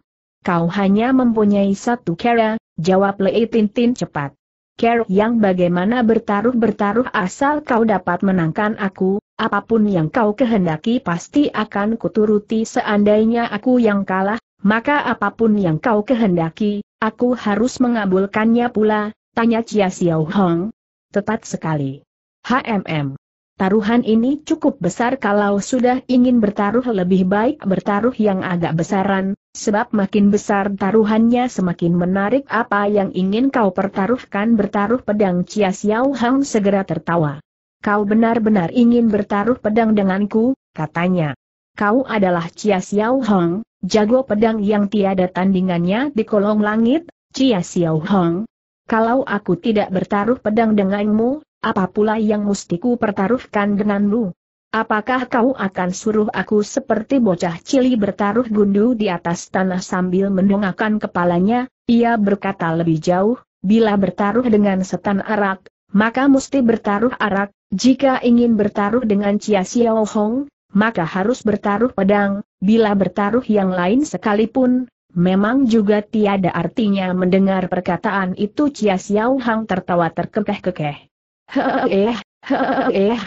Kau hanya mempunyai satu care, jawab Lei Tintin cepat. Care yang bagaimana bertaruh-bertaruh asal kau dapat menangkan aku, apapun yang kau kehendaki pasti akan kuturuti seandainya aku yang kalah, maka apapun yang kau kehendaki, aku harus mengabulkannya pula, tanya Chia Xiao Hong. Tepat sekali. HMM. Taruhan ini cukup besar kalau sudah ingin bertaruh lebih baik bertaruh yang agak besaran, sebab makin besar taruhannya semakin menarik apa yang ingin kau pertaruhkan bertaruh pedang Chia Xiao Hang segera tertawa. Kau benar-benar ingin bertaruh pedang denganku, katanya. Kau adalah Chia Xiao Hong, jago pedang yang tiada tandingannya di kolong langit, Chia Xiao Hong. Kalau aku tidak bertaruh pedang denganmu, apa pula yang mustiku pertaruhkan denganmu? Apakah kau akan suruh aku seperti bocah cili bertaruh gundu di atas tanah sambil mendongakkan kepalanya? Ia berkata lebih jauh, bila bertaruh dengan setan arak, maka mesti bertaruh arak, jika ingin bertaruh dengan Chia Xiao Hong, maka harus bertaruh pedang, bila bertaruh yang lain sekalipun, memang juga tiada artinya mendengar perkataan itu Chia Xiao Hong tertawa terkekeh-kekeh. Eh, eh,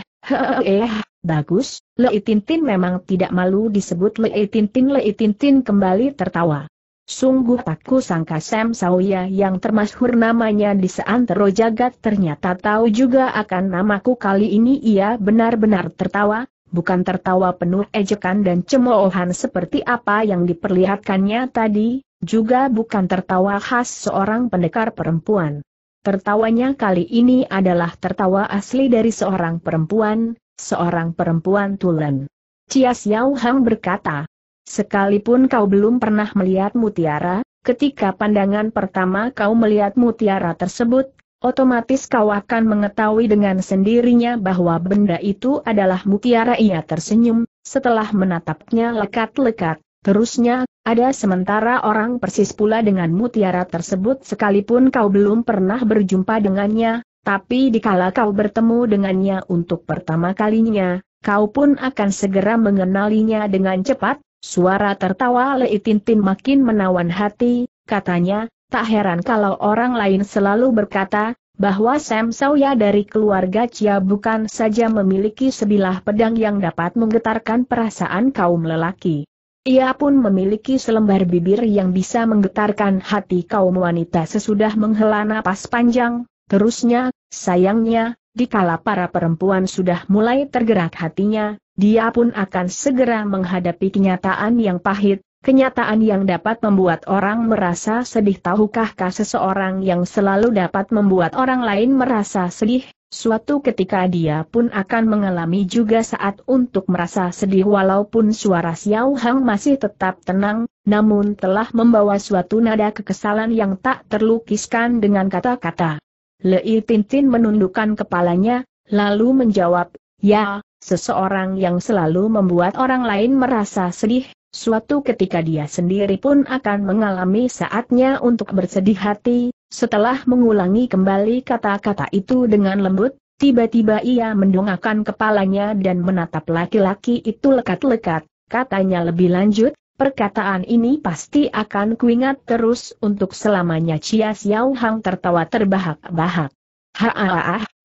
eh. bagus, Lei Tintin memang tidak malu disebut Lei Tintin Lei Tintin kembali tertawa. Sungguh tak sangka Sam Sawia yang termasyhur namanya di seantero jagat ternyata tahu juga akan namaku kali ini ia benar-benar tertawa, bukan tertawa penuh ejekan dan cemoohan seperti apa yang diperlihatkannya tadi, juga bukan tertawa khas seorang pendekar perempuan. Tertawanya kali ini adalah tertawa asli dari seorang perempuan, seorang perempuan tulen. Cia Xiao Hang berkata, Sekalipun kau belum pernah melihat mutiara, ketika pandangan pertama kau melihat mutiara tersebut, otomatis kau akan mengetahui dengan sendirinya bahwa benda itu adalah mutiara. Ia tersenyum, setelah menatapnya lekat-lekat, terusnya, ada sementara orang persis pula dengan mutiara tersebut sekalipun kau belum pernah berjumpa dengannya, tapi dikala kau bertemu dengannya untuk pertama kalinya, kau pun akan segera mengenalinya dengan cepat, Suara tertawa Lei Tintin makin menawan hati, katanya, tak heran kalau orang lain selalu berkata, bahwa Sam Sawya dari keluarga Chia bukan saja memiliki sebilah pedang yang dapat menggetarkan perasaan kaum lelaki. Ia pun memiliki selembar bibir yang bisa menggetarkan hati kaum wanita sesudah menghela napas panjang, terusnya, sayangnya, dikala para perempuan sudah mulai tergerak hatinya, dia pun akan segera menghadapi kenyataan yang pahit, kenyataan yang dapat membuat orang merasa sedih tahukahkah seseorang yang selalu dapat membuat orang lain merasa sedih, suatu ketika dia pun akan mengalami juga saat untuk merasa sedih walaupun suara Xiao Hang masih tetap tenang, namun telah membawa suatu nada kekesalan yang tak terlukiskan dengan kata-kata. Lei Tintin menundukkan kepalanya, lalu menjawab, ya, seseorang yang selalu membuat orang lain merasa sedih, suatu ketika dia sendiri pun akan mengalami saatnya untuk bersedih hati, setelah mengulangi kembali kata-kata itu dengan lembut, tiba-tiba ia mendongakkan kepalanya dan menatap laki-laki itu lekat-lekat, katanya lebih lanjut, Perkataan ini pasti akan kuingat terus untuk selamanya Chia Xiao Hang tertawa terbahak-bahak. ha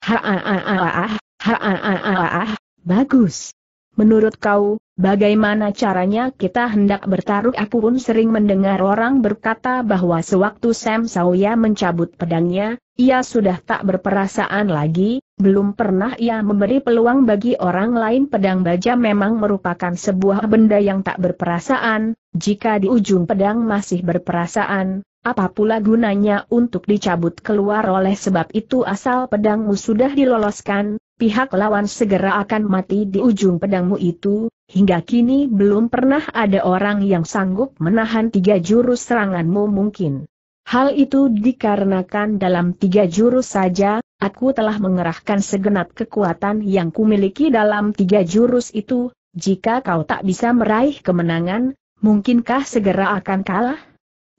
ha ha bagus. Menurut kau, bagaimana caranya kita hendak ha Aku pun sering mendengar orang berkata bahwa sewaktu Sam ha mencabut pedangnya, ia sudah tak berperasaan lagi, belum pernah ia memberi peluang bagi orang lain pedang baja memang merupakan sebuah benda yang tak berperasaan, jika di ujung pedang masih berperasaan, apa pula gunanya untuk dicabut keluar oleh sebab itu asal pedangmu sudah diloloskan, pihak lawan segera akan mati di ujung pedangmu itu, hingga kini belum pernah ada orang yang sanggup menahan tiga jurus seranganmu mungkin. Hal itu dikarenakan dalam tiga jurus saja, aku telah mengerahkan segenap kekuatan yang kumiliki dalam tiga jurus itu, jika kau tak bisa meraih kemenangan, mungkinkah segera akan kalah?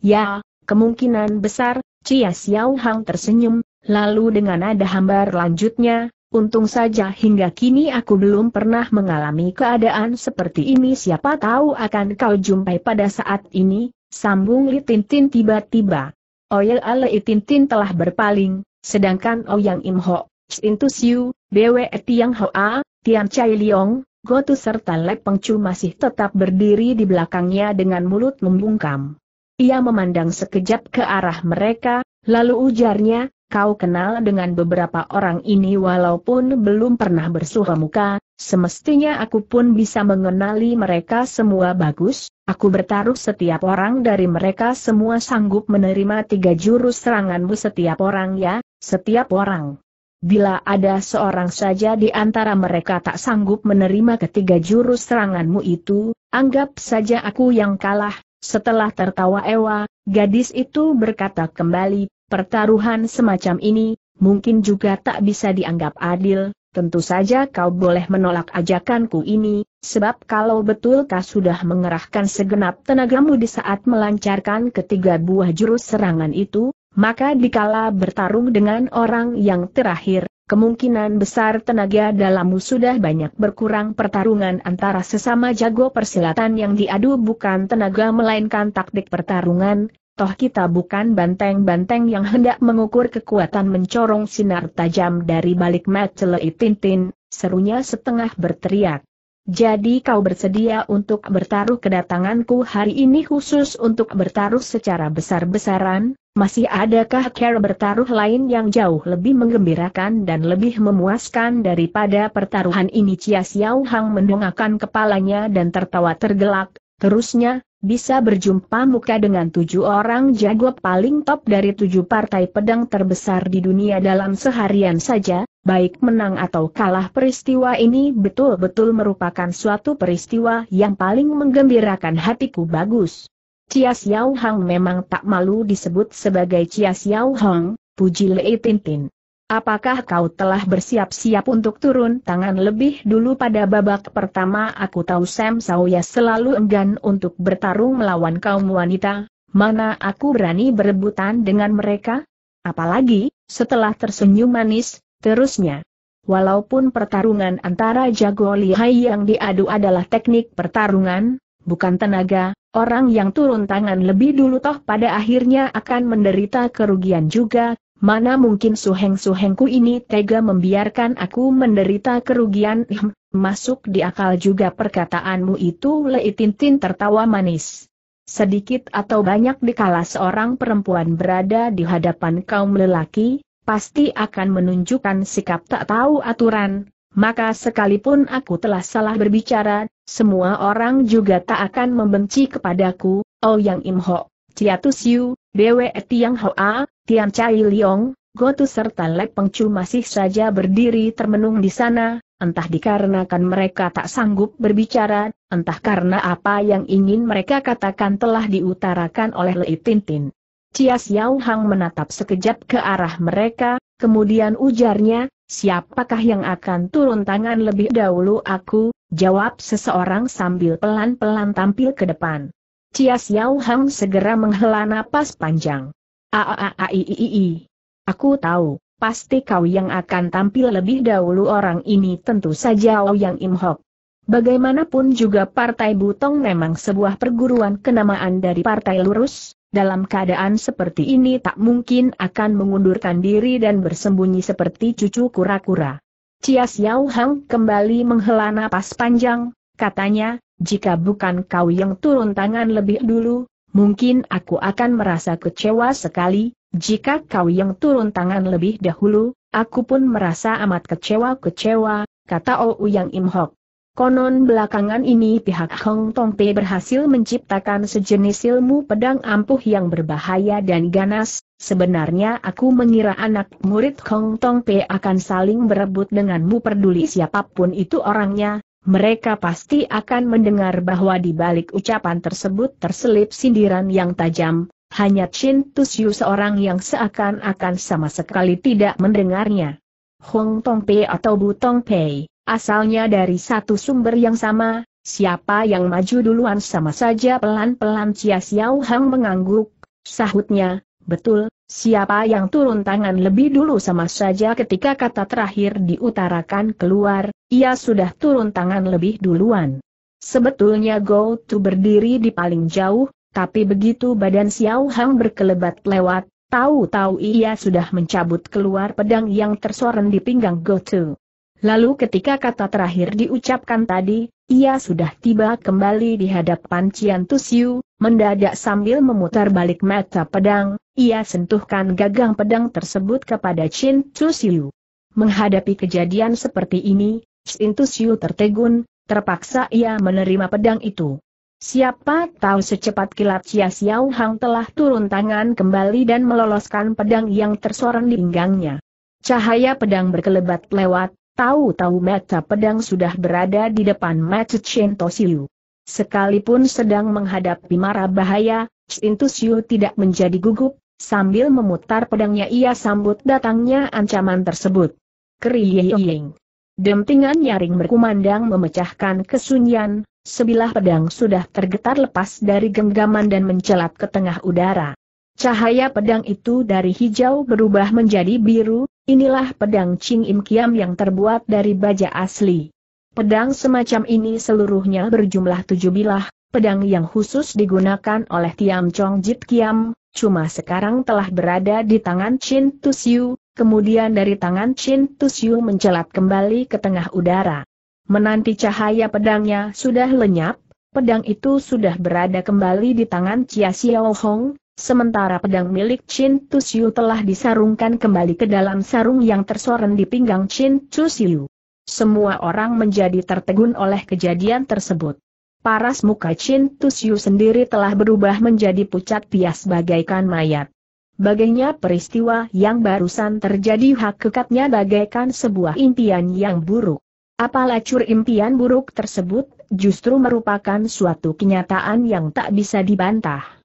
Ya, kemungkinan besar, Cia Xiao Hang tersenyum, lalu dengan nada hambar lanjutnya, untung saja hingga kini aku belum pernah mengalami keadaan seperti ini siapa tahu akan kau jumpai pada saat ini, sambung Li Tintin tiba-tiba. Oyel Ale Itintin telah berpaling, sedangkan Oyang Imho, Sintu Siu, Bwe Tiang Hoa, Tian Chai Liong, Gotu serta Lep Chu masih tetap berdiri di belakangnya dengan mulut membungkam. Ia memandang sekejap ke arah mereka, lalu ujarnya, kau kenal dengan beberapa orang ini walaupun belum pernah bersuah muka, semestinya aku pun bisa mengenali mereka semua bagus, Aku bertaruh setiap orang dari mereka semua sanggup menerima tiga jurus seranganmu setiap orang ya, setiap orang. Bila ada seorang saja di antara mereka tak sanggup menerima ketiga jurus seranganmu itu, anggap saja aku yang kalah. Setelah tertawa Ewa, gadis itu berkata kembali, pertaruhan semacam ini, mungkin juga tak bisa dianggap adil, tentu saja kau boleh menolak ajakanku ini, sebab kalau betul kau sudah mengerahkan segenap tenagamu di saat melancarkan ketiga buah jurus serangan itu, maka dikala bertarung dengan orang yang terakhir, kemungkinan besar tenaga dalammu sudah banyak berkurang pertarungan antara sesama jago persilatan yang diadu bukan tenaga melainkan taktik pertarungan, toh kita bukan banteng-banteng yang hendak mengukur kekuatan mencorong sinar tajam dari balik mata Tintin, serunya setengah berteriak. Jadi kau bersedia untuk bertaruh kedatanganku hari ini khusus untuk bertaruh secara besar-besaran? Masih adakah cara bertaruh lain yang jauh lebih menggembirakan dan lebih memuaskan daripada pertaruhan ini? Cia Xiao Hang mendongakkan kepalanya dan tertawa tergelak, Terusnya, bisa berjumpa muka dengan tujuh orang jago paling top dari tujuh partai pedang terbesar di dunia dalam seharian saja, baik menang atau kalah peristiwa ini betul-betul merupakan suatu peristiwa yang paling menggembirakan hatiku bagus. Cia Xiao Hang memang tak malu disebut sebagai Cia Xiao Hang, puji Lei Tintin. Apakah kau telah bersiap-siap untuk turun tangan lebih dulu pada babak pertama? Aku tahu Sam Sawya selalu enggan untuk bertarung melawan kaum wanita, mana aku berani berebutan dengan mereka? Apalagi, setelah tersenyum manis, terusnya. Walaupun pertarungan antara jago lihai yang diadu adalah teknik pertarungan, bukan tenaga, orang yang turun tangan lebih dulu toh pada akhirnya akan menderita kerugian juga, Mana mungkin suheng-suhengku ini tega membiarkan aku menderita kerugian? masuk di akal juga perkataanmu itu Lei Tintin tertawa manis. Sedikit atau banyak dikala seorang perempuan berada di hadapan kaum lelaki, pasti akan menunjukkan sikap tak tahu aturan, maka sekalipun aku telah salah berbicara, semua orang juga tak akan membenci kepadaku, Oh Yang Imho, Ho, Ciatus Yu, Dewe Tiang Hoa, Tian Chai Liong, Gotu serta Lek Pengcu masih saja berdiri termenung di sana, entah dikarenakan mereka tak sanggup berbicara, entah karena apa yang ingin mereka katakan telah diutarakan oleh Lei Tintin. Chia Xiao Hang menatap sekejap ke arah mereka, kemudian ujarnya, siapakah yang akan turun tangan lebih dahulu aku, jawab seseorang sambil pelan-pelan tampil ke depan. Chia Xiao Hang segera menghela napas panjang. Aaaaiii. Aku tahu, pasti kau yang akan tampil lebih dahulu orang ini tentu saja Ouyang Im Hok. Bagaimanapun juga Partai Butong memang sebuah perguruan kenamaan dari Partai Lurus, dalam keadaan seperti ini tak mungkin akan mengundurkan diri dan bersembunyi seperti cucu kura-kura. Cia Xiao Hang kembali menghela napas panjang, katanya, jika bukan kau yang turun tangan lebih dulu, mungkin aku akan merasa kecewa sekali, jika kau yang turun tangan lebih dahulu, aku pun merasa amat kecewa-kecewa, kata Ou Yang Im Hok. Konon belakangan ini pihak Hong Tong Pei berhasil menciptakan sejenis ilmu pedang ampuh yang berbahaya dan ganas, sebenarnya aku mengira anak murid Hong Tong Pei akan saling berebut denganmu peduli siapapun itu orangnya, mereka pasti akan mendengar bahwa di balik ucapan tersebut terselip sindiran yang tajam, hanya Chin Tusyu seorang yang seakan-akan sama sekali tidak mendengarnya. Hong Tong Pei atau Bu Tong Pei, asalnya dari satu sumber yang sama, siapa yang maju duluan sama saja pelan-pelan Chia Xiao Hang mengangguk, sahutnya, Betul, siapa yang turun tangan lebih dulu sama saja ketika kata terakhir diutarakan keluar, ia sudah turun tangan lebih duluan. Sebetulnya Go Tu berdiri di paling jauh, tapi begitu badan Xiao Hang berkelebat lewat, tahu-tahu ia sudah mencabut keluar pedang yang tersoren di pinggang Go Tu. Lalu ketika kata terakhir diucapkan tadi, ia sudah tiba kembali di hadapan Cian Tusiu, mendadak sambil memutar balik mata pedang, ia sentuhkan gagang pedang tersebut kepada Cian Tusiu. Menghadapi kejadian seperti ini, Cian Tusiu tertegun, terpaksa ia menerima pedang itu. Siapa tahu secepat kilat Cia Xiao Hang telah turun tangan kembali dan meloloskan pedang yang tersorong di pinggangnya. Cahaya pedang berkelebat lewat, Tahu-tahu mata pedang sudah berada di depan mata Chen Tosiu. Sekalipun sedang menghadapi mara bahaya, Chen Tosiu tidak menjadi gugup, sambil memutar pedangnya ia sambut datangnya ancaman tersebut. Kriyeying. Dentingan nyaring berkumandang memecahkan kesunyian, sebilah pedang sudah tergetar lepas dari genggaman dan mencelat ke tengah udara. Cahaya pedang itu dari hijau berubah menjadi biru, Inilah pedang Ching Im Kiam yang terbuat dari baja asli. Pedang semacam ini seluruhnya berjumlah tujuh bilah, pedang yang khusus digunakan oleh Tiam Chong Jit Kiam, cuma sekarang telah berada di tangan Chin Tusiu, kemudian dari tangan Chin Tusiu mencelat kembali ke tengah udara. Menanti cahaya pedangnya sudah lenyap, pedang itu sudah berada kembali di tangan Chia Xiao Hong, Sementara pedang milik Chin Tusiu telah disarungkan kembali ke dalam sarung yang tersorong di pinggang Chin Tusiu. Semua orang menjadi tertegun oleh kejadian tersebut. Paras muka Chin Tusiu sendiri telah berubah menjadi pucat pias bagaikan mayat. Baginya peristiwa yang barusan terjadi hakikatnya bagaikan sebuah impian yang buruk. Apalacur impian buruk tersebut justru merupakan suatu kenyataan yang tak bisa dibantah.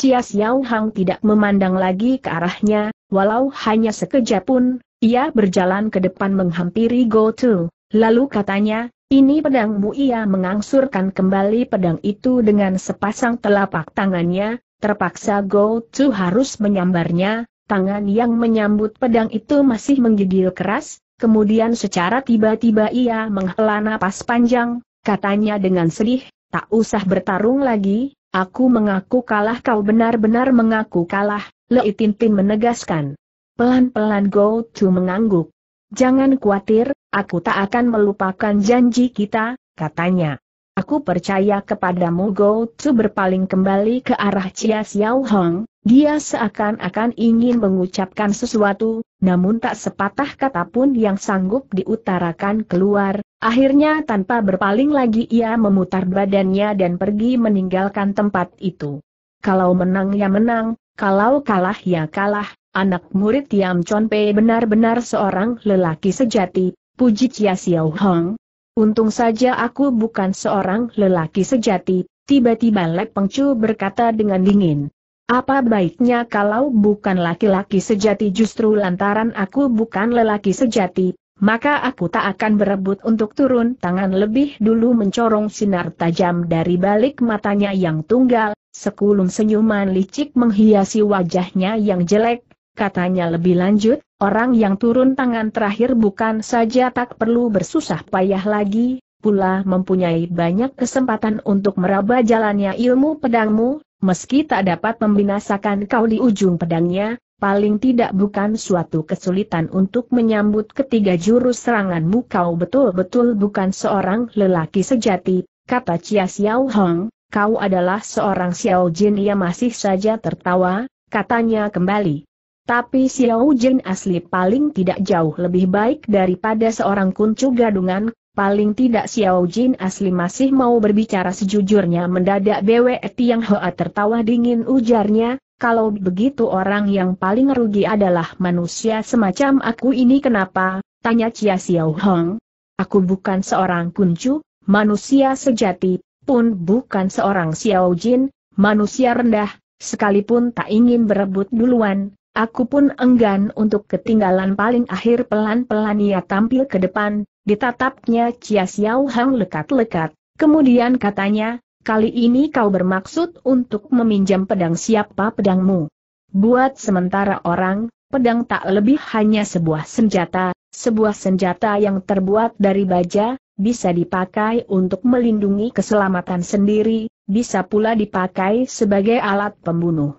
Cia Xiao Hang tidak memandang lagi ke arahnya, walau hanya sekejap pun, ia berjalan ke depan menghampiri Go Tu. Lalu katanya, ini pedangmu ia mengangsurkan kembali pedang itu dengan sepasang telapak tangannya, terpaksa Go Tu harus menyambarnya, tangan yang menyambut pedang itu masih menggigil keras, kemudian secara tiba-tiba ia menghela napas panjang, katanya dengan sedih, tak usah bertarung lagi, Aku mengaku kalah kau benar-benar mengaku kalah, Lei Tintin menegaskan. Pelan-pelan Go Chu mengangguk. Jangan khawatir, aku tak akan melupakan janji kita, katanya. Aku percaya kepadamu Go Chu berpaling kembali ke arah Chia Xiao Hong, dia seakan-akan ingin mengucapkan sesuatu, namun tak sepatah kata pun yang sanggup diutarakan keluar, akhirnya tanpa berpaling lagi ia memutar badannya dan pergi meninggalkan tempat itu. Kalau menang ya menang, kalau kalah ya kalah, anak murid Tiam Pei benar-benar seorang lelaki sejati, puji Chia Xiao Hong. Untung saja aku bukan seorang lelaki sejati, tiba-tiba Lek Pengcu berkata dengan dingin. Apa baiknya kalau bukan laki-laki sejati justru lantaran aku bukan lelaki sejati, maka aku tak akan berebut untuk turun tangan lebih dulu mencorong sinar tajam dari balik matanya yang tunggal, sekulum senyuman licik menghiasi wajahnya yang jelek, katanya lebih lanjut, orang yang turun tangan terakhir bukan saja tak perlu bersusah payah lagi, pula mempunyai banyak kesempatan untuk meraba jalannya ilmu pedangmu, meski tak dapat membinasakan kau di ujung pedangnya, paling tidak bukan suatu kesulitan untuk menyambut ketiga jurus seranganmu kau betul-betul bukan seorang lelaki sejati, kata Chia Xiao Hong, kau adalah seorang Xiao Jin ia masih saja tertawa, katanya kembali. Tapi Xiao Jin asli paling tidak jauh lebih baik daripada seorang kuncu gadungan, Paling tidak Xiao Jin asli masih mau berbicara sejujurnya mendadak Bwe Tiang Hoa tertawa dingin ujarnya, kalau begitu orang yang paling rugi adalah manusia semacam aku ini kenapa? Tanya Chia Xiao Hong. Aku bukan seorang kuncu, manusia sejati, pun bukan seorang Xiao Jin, manusia rendah, sekalipun tak ingin berebut duluan, Aku pun enggan untuk ketinggalan paling akhir pelan-pelan ia tampil ke depan, Ditatapnya Chia Xiao Hang lekat-lekat, kemudian katanya, kali ini kau bermaksud untuk meminjam pedang siapa pedangmu. Buat sementara orang, pedang tak lebih hanya sebuah senjata, sebuah senjata yang terbuat dari baja, bisa dipakai untuk melindungi keselamatan sendiri, bisa pula dipakai sebagai alat pembunuh.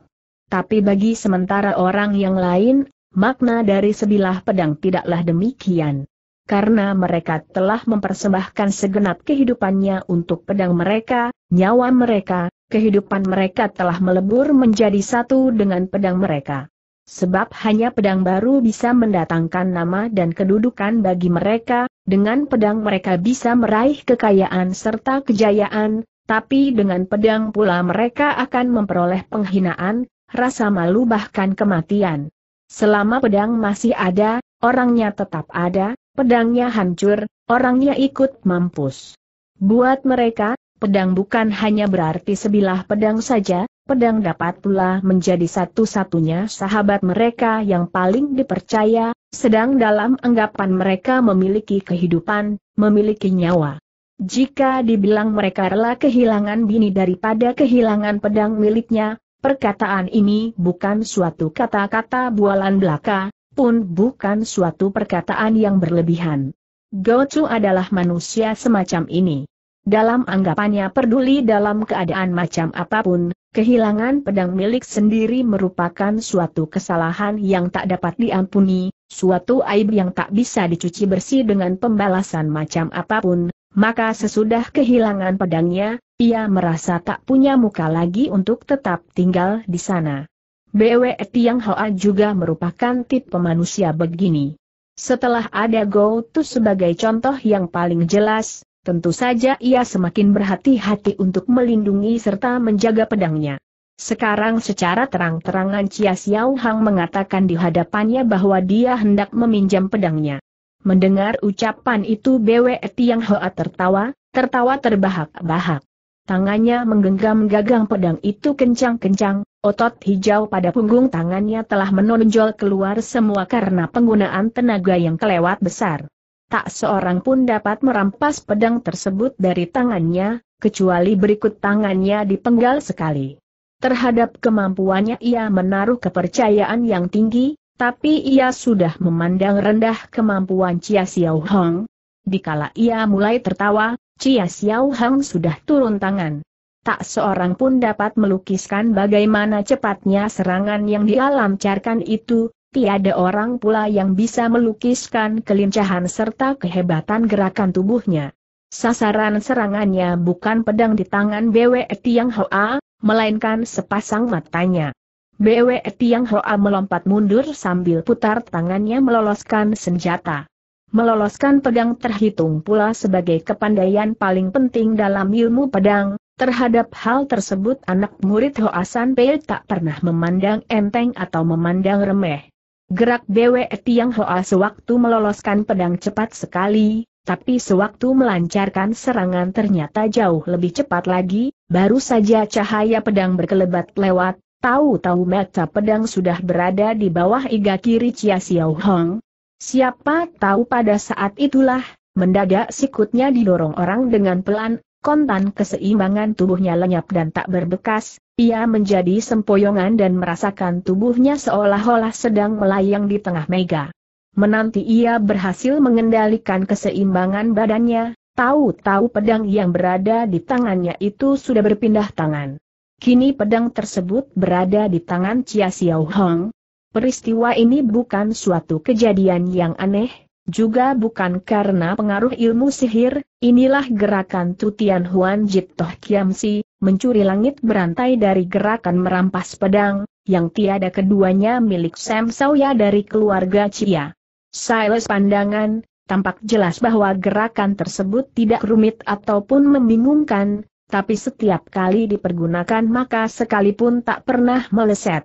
Tapi bagi sementara orang yang lain, makna dari sebilah pedang tidaklah demikian karena mereka telah mempersembahkan segenap kehidupannya untuk pedang mereka, nyawa mereka, kehidupan mereka telah melebur menjadi satu dengan pedang mereka. Sebab hanya pedang baru bisa mendatangkan nama dan kedudukan bagi mereka, dengan pedang mereka bisa meraih kekayaan serta kejayaan, tapi dengan pedang pula mereka akan memperoleh penghinaan, rasa malu bahkan kematian. Selama pedang masih ada, orangnya tetap ada, pedangnya hancur, orangnya ikut mampus. Buat mereka, pedang bukan hanya berarti sebilah pedang saja, pedang dapat pula menjadi satu-satunya sahabat mereka yang paling dipercaya, sedang dalam anggapan mereka memiliki kehidupan, memiliki nyawa. Jika dibilang mereka rela kehilangan bini daripada kehilangan pedang miliknya, perkataan ini bukan suatu kata-kata bualan belaka, pun bukan suatu perkataan yang berlebihan. Gocu adalah manusia semacam ini. Dalam anggapannya peduli dalam keadaan macam apapun, kehilangan pedang milik sendiri merupakan suatu kesalahan yang tak dapat diampuni, suatu aib yang tak bisa dicuci bersih dengan pembalasan macam apapun, maka sesudah kehilangan pedangnya, ia merasa tak punya muka lagi untuk tetap tinggal di sana. BW Tiang Hoa juga merupakan tipe manusia begini. Setelah ada Go Tu sebagai contoh yang paling jelas, tentu saja ia semakin berhati-hati untuk melindungi serta menjaga pedangnya. Sekarang secara terang-terangan Chia Xiao Hang mengatakan di hadapannya bahwa dia hendak meminjam pedangnya. Mendengar ucapan itu BW Tiang Hoa tertawa, tertawa terbahak-bahak. Tangannya menggenggam gagang pedang itu kencang-kencang, Otot hijau pada punggung tangannya telah menonjol keluar semua karena penggunaan tenaga yang kelewat besar. Tak seorang pun dapat merampas pedang tersebut dari tangannya, kecuali berikut tangannya dipenggal sekali. Terhadap kemampuannya ia menaruh kepercayaan yang tinggi, tapi ia sudah memandang rendah kemampuan Chia Xiao Hong. Dikala ia mulai tertawa, Chia Xiao Hong sudah turun tangan tak seorang pun dapat melukiskan bagaimana cepatnya serangan yang dialamcarkan itu, tiada orang pula yang bisa melukiskan kelincahan serta kehebatan gerakan tubuhnya. Sasaran serangannya bukan pedang di tangan Bwe Tiang Hoa, melainkan sepasang matanya. Bwe Tiang Hoa melompat mundur sambil putar tangannya meloloskan senjata. Meloloskan pedang terhitung pula sebagai kepandaian paling penting dalam ilmu pedang, Terhadap hal tersebut anak murid Hoasan Pei tak pernah memandang enteng atau memandang remeh. Gerak Bwe Tiang Hoa sewaktu meloloskan pedang cepat sekali, tapi sewaktu melancarkan serangan ternyata jauh lebih cepat lagi, baru saja cahaya pedang berkelebat lewat, tahu-tahu mata pedang sudah berada di bawah iga kiri Chia Xiao Hong. Siapa tahu pada saat itulah, mendadak sikutnya didorong orang dengan pelan, kontan keseimbangan tubuhnya lenyap dan tak berbekas, ia menjadi sempoyongan dan merasakan tubuhnya seolah-olah sedang melayang di tengah mega. Menanti ia berhasil mengendalikan keseimbangan badannya, tahu-tahu pedang yang berada di tangannya itu sudah berpindah tangan. Kini pedang tersebut berada di tangan Chia Xiao Hong. Peristiwa ini bukan suatu kejadian yang aneh, juga bukan karena pengaruh ilmu sihir, inilah gerakan Tutian Huan Jit Toh Kiam Si, mencuri langit berantai dari gerakan merampas pedang, yang tiada keduanya milik Sam Sawya dari keluarga Chia. Silas pandangan, tampak jelas bahwa gerakan tersebut tidak rumit ataupun membingungkan, tapi setiap kali dipergunakan maka sekalipun tak pernah meleset.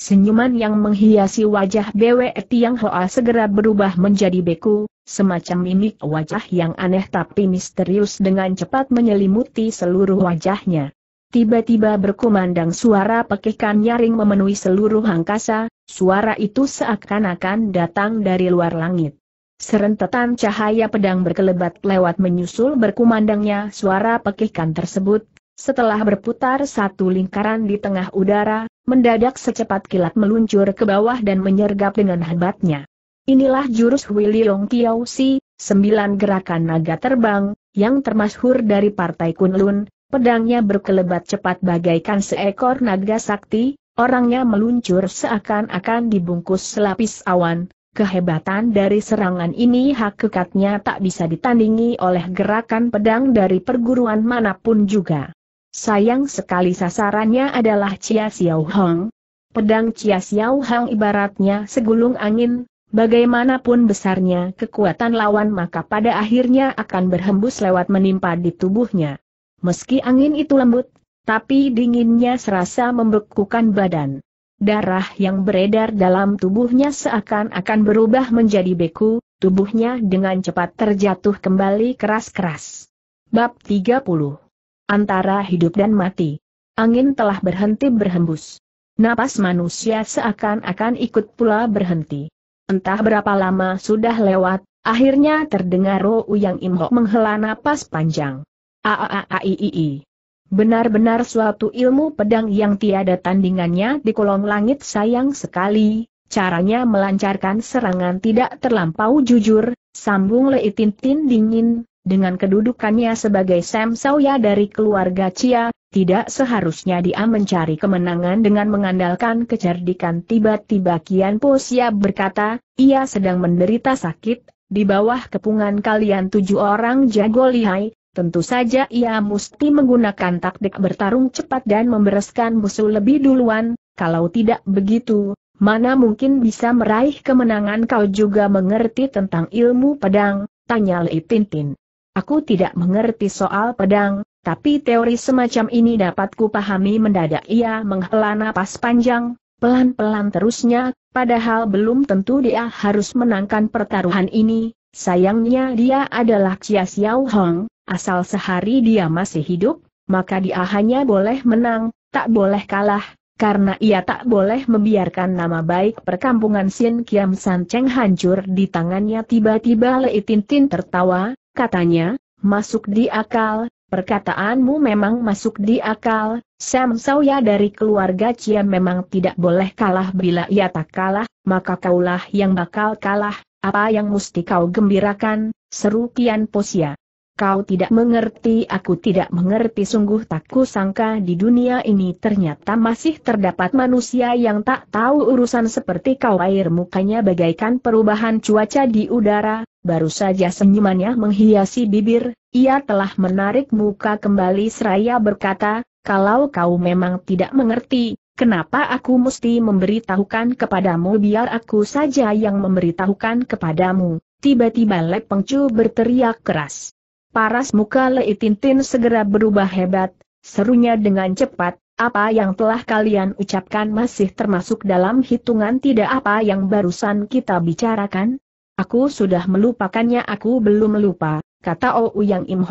Senyuman yang menghiasi wajah BWE Tiang Hoa segera berubah menjadi beku, semacam mimik wajah yang aneh tapi misterius dengan cepat menyelimuti seluruh wajahnya. Tiba-tiba berkumandang suara pekikan nyaring memenuhi seluruh angkasa, suara itu seakan-akan datang dari luar langit. Serentetan cahaya pedang berkelebat lewat menyusul berkumandangnya suara pekikan tersebut, setelah berputar satu lingkaran di tengah udara, mendadak secepat kilat meluncur ke bawah dan menyergap dengan hebatnya. Inilah jurus Willy Long Kiao Si, sembilan gerakan naga terbang, yang termasyhur dari Partai Kunlun, pedangnya berkelebat cepat bagaikan seekor naga sakti, orangnya meluncur seakan-akan dibungkus selapis awan, Kehebatan dari serangan ini hakikatnya tak bisa ditandingi oleh gerakan pedang dari perguruan manapun juga. Sayang sekali sasarannya adalah Chia Xiao Hong. Pedang Chia Xiao Hong ibaratnya segulung angin, bagaimanapun besarnya kekuatan lawan maka pada akhirnya akan berhembus lewat menimpa di tubuhnya. Meski angin itu lembut, tapi dinginnya serasa membekukan badan. Darah yang beredar dalam tubuhnya seakan-akan berubah menjadi beku, tubuhnya dengan cepat terjatuh kembali keras-keras. Bab 30 antara hidup dan mati. Angin telah berhenti berhembus. Napas manusia seakan-akan ikut pula berhenti. Entah berapa lama sudah lewat, akhirnya terdengar Rou yang Imho menghela napas panjang. Aaaaiii. Benar-benar suatu ilmu pedang yang tiada tandingannya di kolong langit sayang sekali, caranya melancarkan serangan tidak terlampau jujur, sambung leitin tin dingin, dengan kedudukannya sebagai Sam Sawya dari keluarga Chia, tidak seharusnya dia mencari kemenangan dengan mengandalkan kecerdikan tiba-tiba Kian Po siap berkata, ia sedang menderita sakit, di bawah kepungan kalian tujuh orang jago lihai, tentu saja ia mesti menggunakan taktik bertarung cepat dan membereskan musuh lebih duluan, kalau tidak begitu, Mana mungkin bisa meraih kemenangan kau juga mengerti tentang ilmu pedang, tanya Li Tintin. Aku tidak mengerti soal pedang, tapi teori semacam ini dapat kupahami mendadak ia menghela napas panjang, pelan-pelan terusnya, padahal belum tentu dia harus menangkan pertaruhan ini, sayangnya dia adalah Chia Xiao Hong, asal sehari dia masih hidup, maka dia hanya boleh menang, tak boleh kalah, karena ia tak boleh membiarkan nama baik perkampungan Xin Kiam San Cheng hancur di tangannya tiba-tiba Lei Tintin tertawa, katanya, masuk di akal, perkataanmu memang masuk di akal, Sam Sawya dari keluarga Cia memang tidak boleh kalah bila ia tak kalah, maka kaulah yang bakal kalah, apa yang mesti kau gembirakan, seru Kian Posia. Kau tidak mengerti aku tidak mengerti sungguh tak kusangka di dunia ini ternyata masih terdapat manusia yang tak tahu urusan seperti kau air mukanya bagaikan perubahan cuaca di udara, baru saja senyumannya menghiasi bibir, ia telah menarik muka kembali seraya berkata, kalau kau memang tidak mengerti, Kenapa aku mesti memberitahukan kepadamu biar aku saja yang memberitahukan kepadamu? Tiba-tiba Lek Pengcu berteriak keras. Paras muka Lei Tintin segera berubah hebat, serunya dengan cepat, apa yang telah kalian ucapkan masih termasuk dalam hitungan tidak apa yang barusan kita bicarakan? Aku sudah melupakannya aku belum lupa, kata Ou Yang Im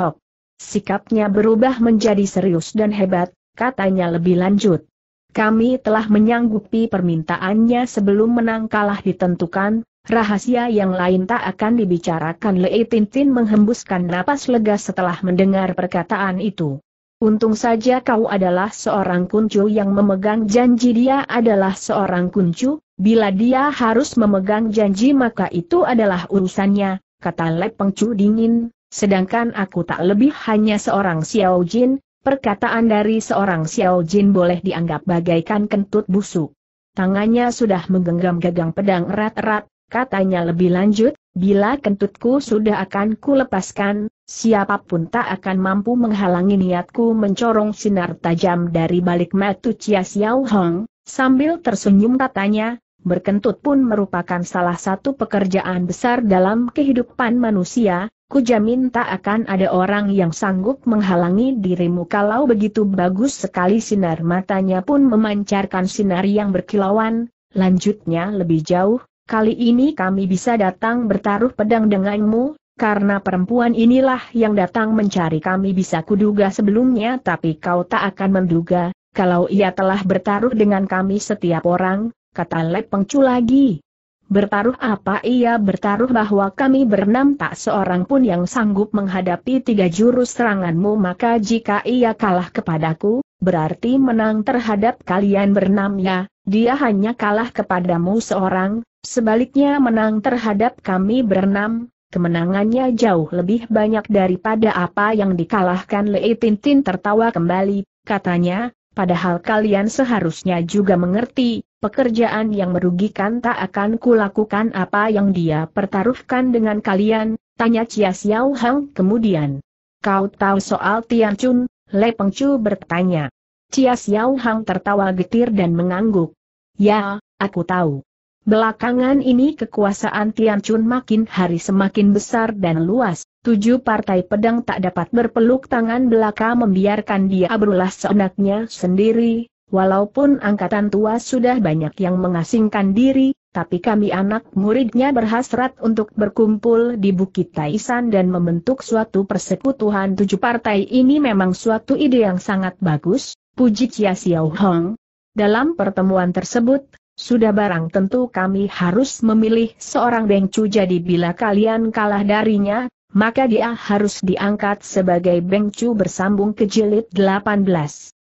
Sikapnya berubah menjadi serius dan hebat, katanya lebih lanjut. Kami telah menyanggupi permintaannya sebelum menang kalah ditentukan, Rahasia yang lain tak akan dibicarakan Lei Tintin menghembuskan napas lega setelah mendengar perkataan itu. Untung saja kau adalah seorang kuncu yang memegang janji dia adalah seorang kuncu, bila dia harus memegang janji maka itu adalah urusannya, kata Lei Pengcu dingin, sedangkan aku tak lebih hanya seorang Xiao Jin, perkataan dari seorang Xiao Jin boleh dianggap bagaikan kentut busuk. Tangannya sudah menggenggam gagang pedang erat-erat, katanya lebih lanjut, bila kentutku sudah akan kulepaskan, siapapun tak akan mampu menghalangi niatku mencorong sinar tajam dari balik matu Chia Xiao Hong, sambil tersenyum katanya, berkentut pun merupakan salah satu pekerjaan besar dalam kehidupan manusia, ku jamin tak akan ada orang yang sanggup menghalangi dirimu kalau begitu bagus sekali sinar matanya pun memancarkan sinar yang berkilauan, lanjutnya lebih jauh, kali ini kami bisa datang bertaruh pedang denganmu, karena perempuan inilah yang datang mencari kami bisa kuduga sebelumnya tapi kau tak akan menduga, kalau ia telah bertaruh dengan kami setiap orang, kata Le Pengcu lagi. Bertaruh apa ia bertaruh bahwa kami berenam tak seorang pun yang sanggup menghadapi tiga jurus seranganmu maka jika ia kalah kepadaku, berarti menang terhadap kalian bernam ya, dia hanya kalah kepadamu seorang, Sebaliknya menang terhadap kami berenam, kemenangannya jauh lebih banyak daripada apa yang dikalahkan Lei Tintin tertawa kembali, katanya, padahal kalian seharusnya juga mengerti, pekerjaan yang merugikan tak akan kulakukan apa yang dia pertaruhkan dengan kalian, tanya Chia Xiao Hang kemudian. Kau tahu soal Tian Chun, Le Pengcu bertanya. Chia Xiao Hang tertawa getir dan mengangguk. Ya, aku tahu. Belakangan ini kekuasaan Tianchun makin hari semakin besar dan luas, tujuh partai pedang tak dapat berpeluk tangan belaka membiarkan dia berulah seenaknya sendiri, walaupun angkatan tua sudah banyak yang mengasingkan diri, tapi kami anak muridnya berhasrat untuk berkumpul di Bukit Taisan dan membentuk suatu persekutuan tujuh partai ini memang suatu ide yang sangat bagus, puji Chia Xiao Hong. Dalam pertemuan tersebut, sudah barang tentu kami harus memilih seorang Bengcu jadi bila kalian kalah darinya, maka dia harus diangkat sebagai Bengcu bersambung ke jilid 18.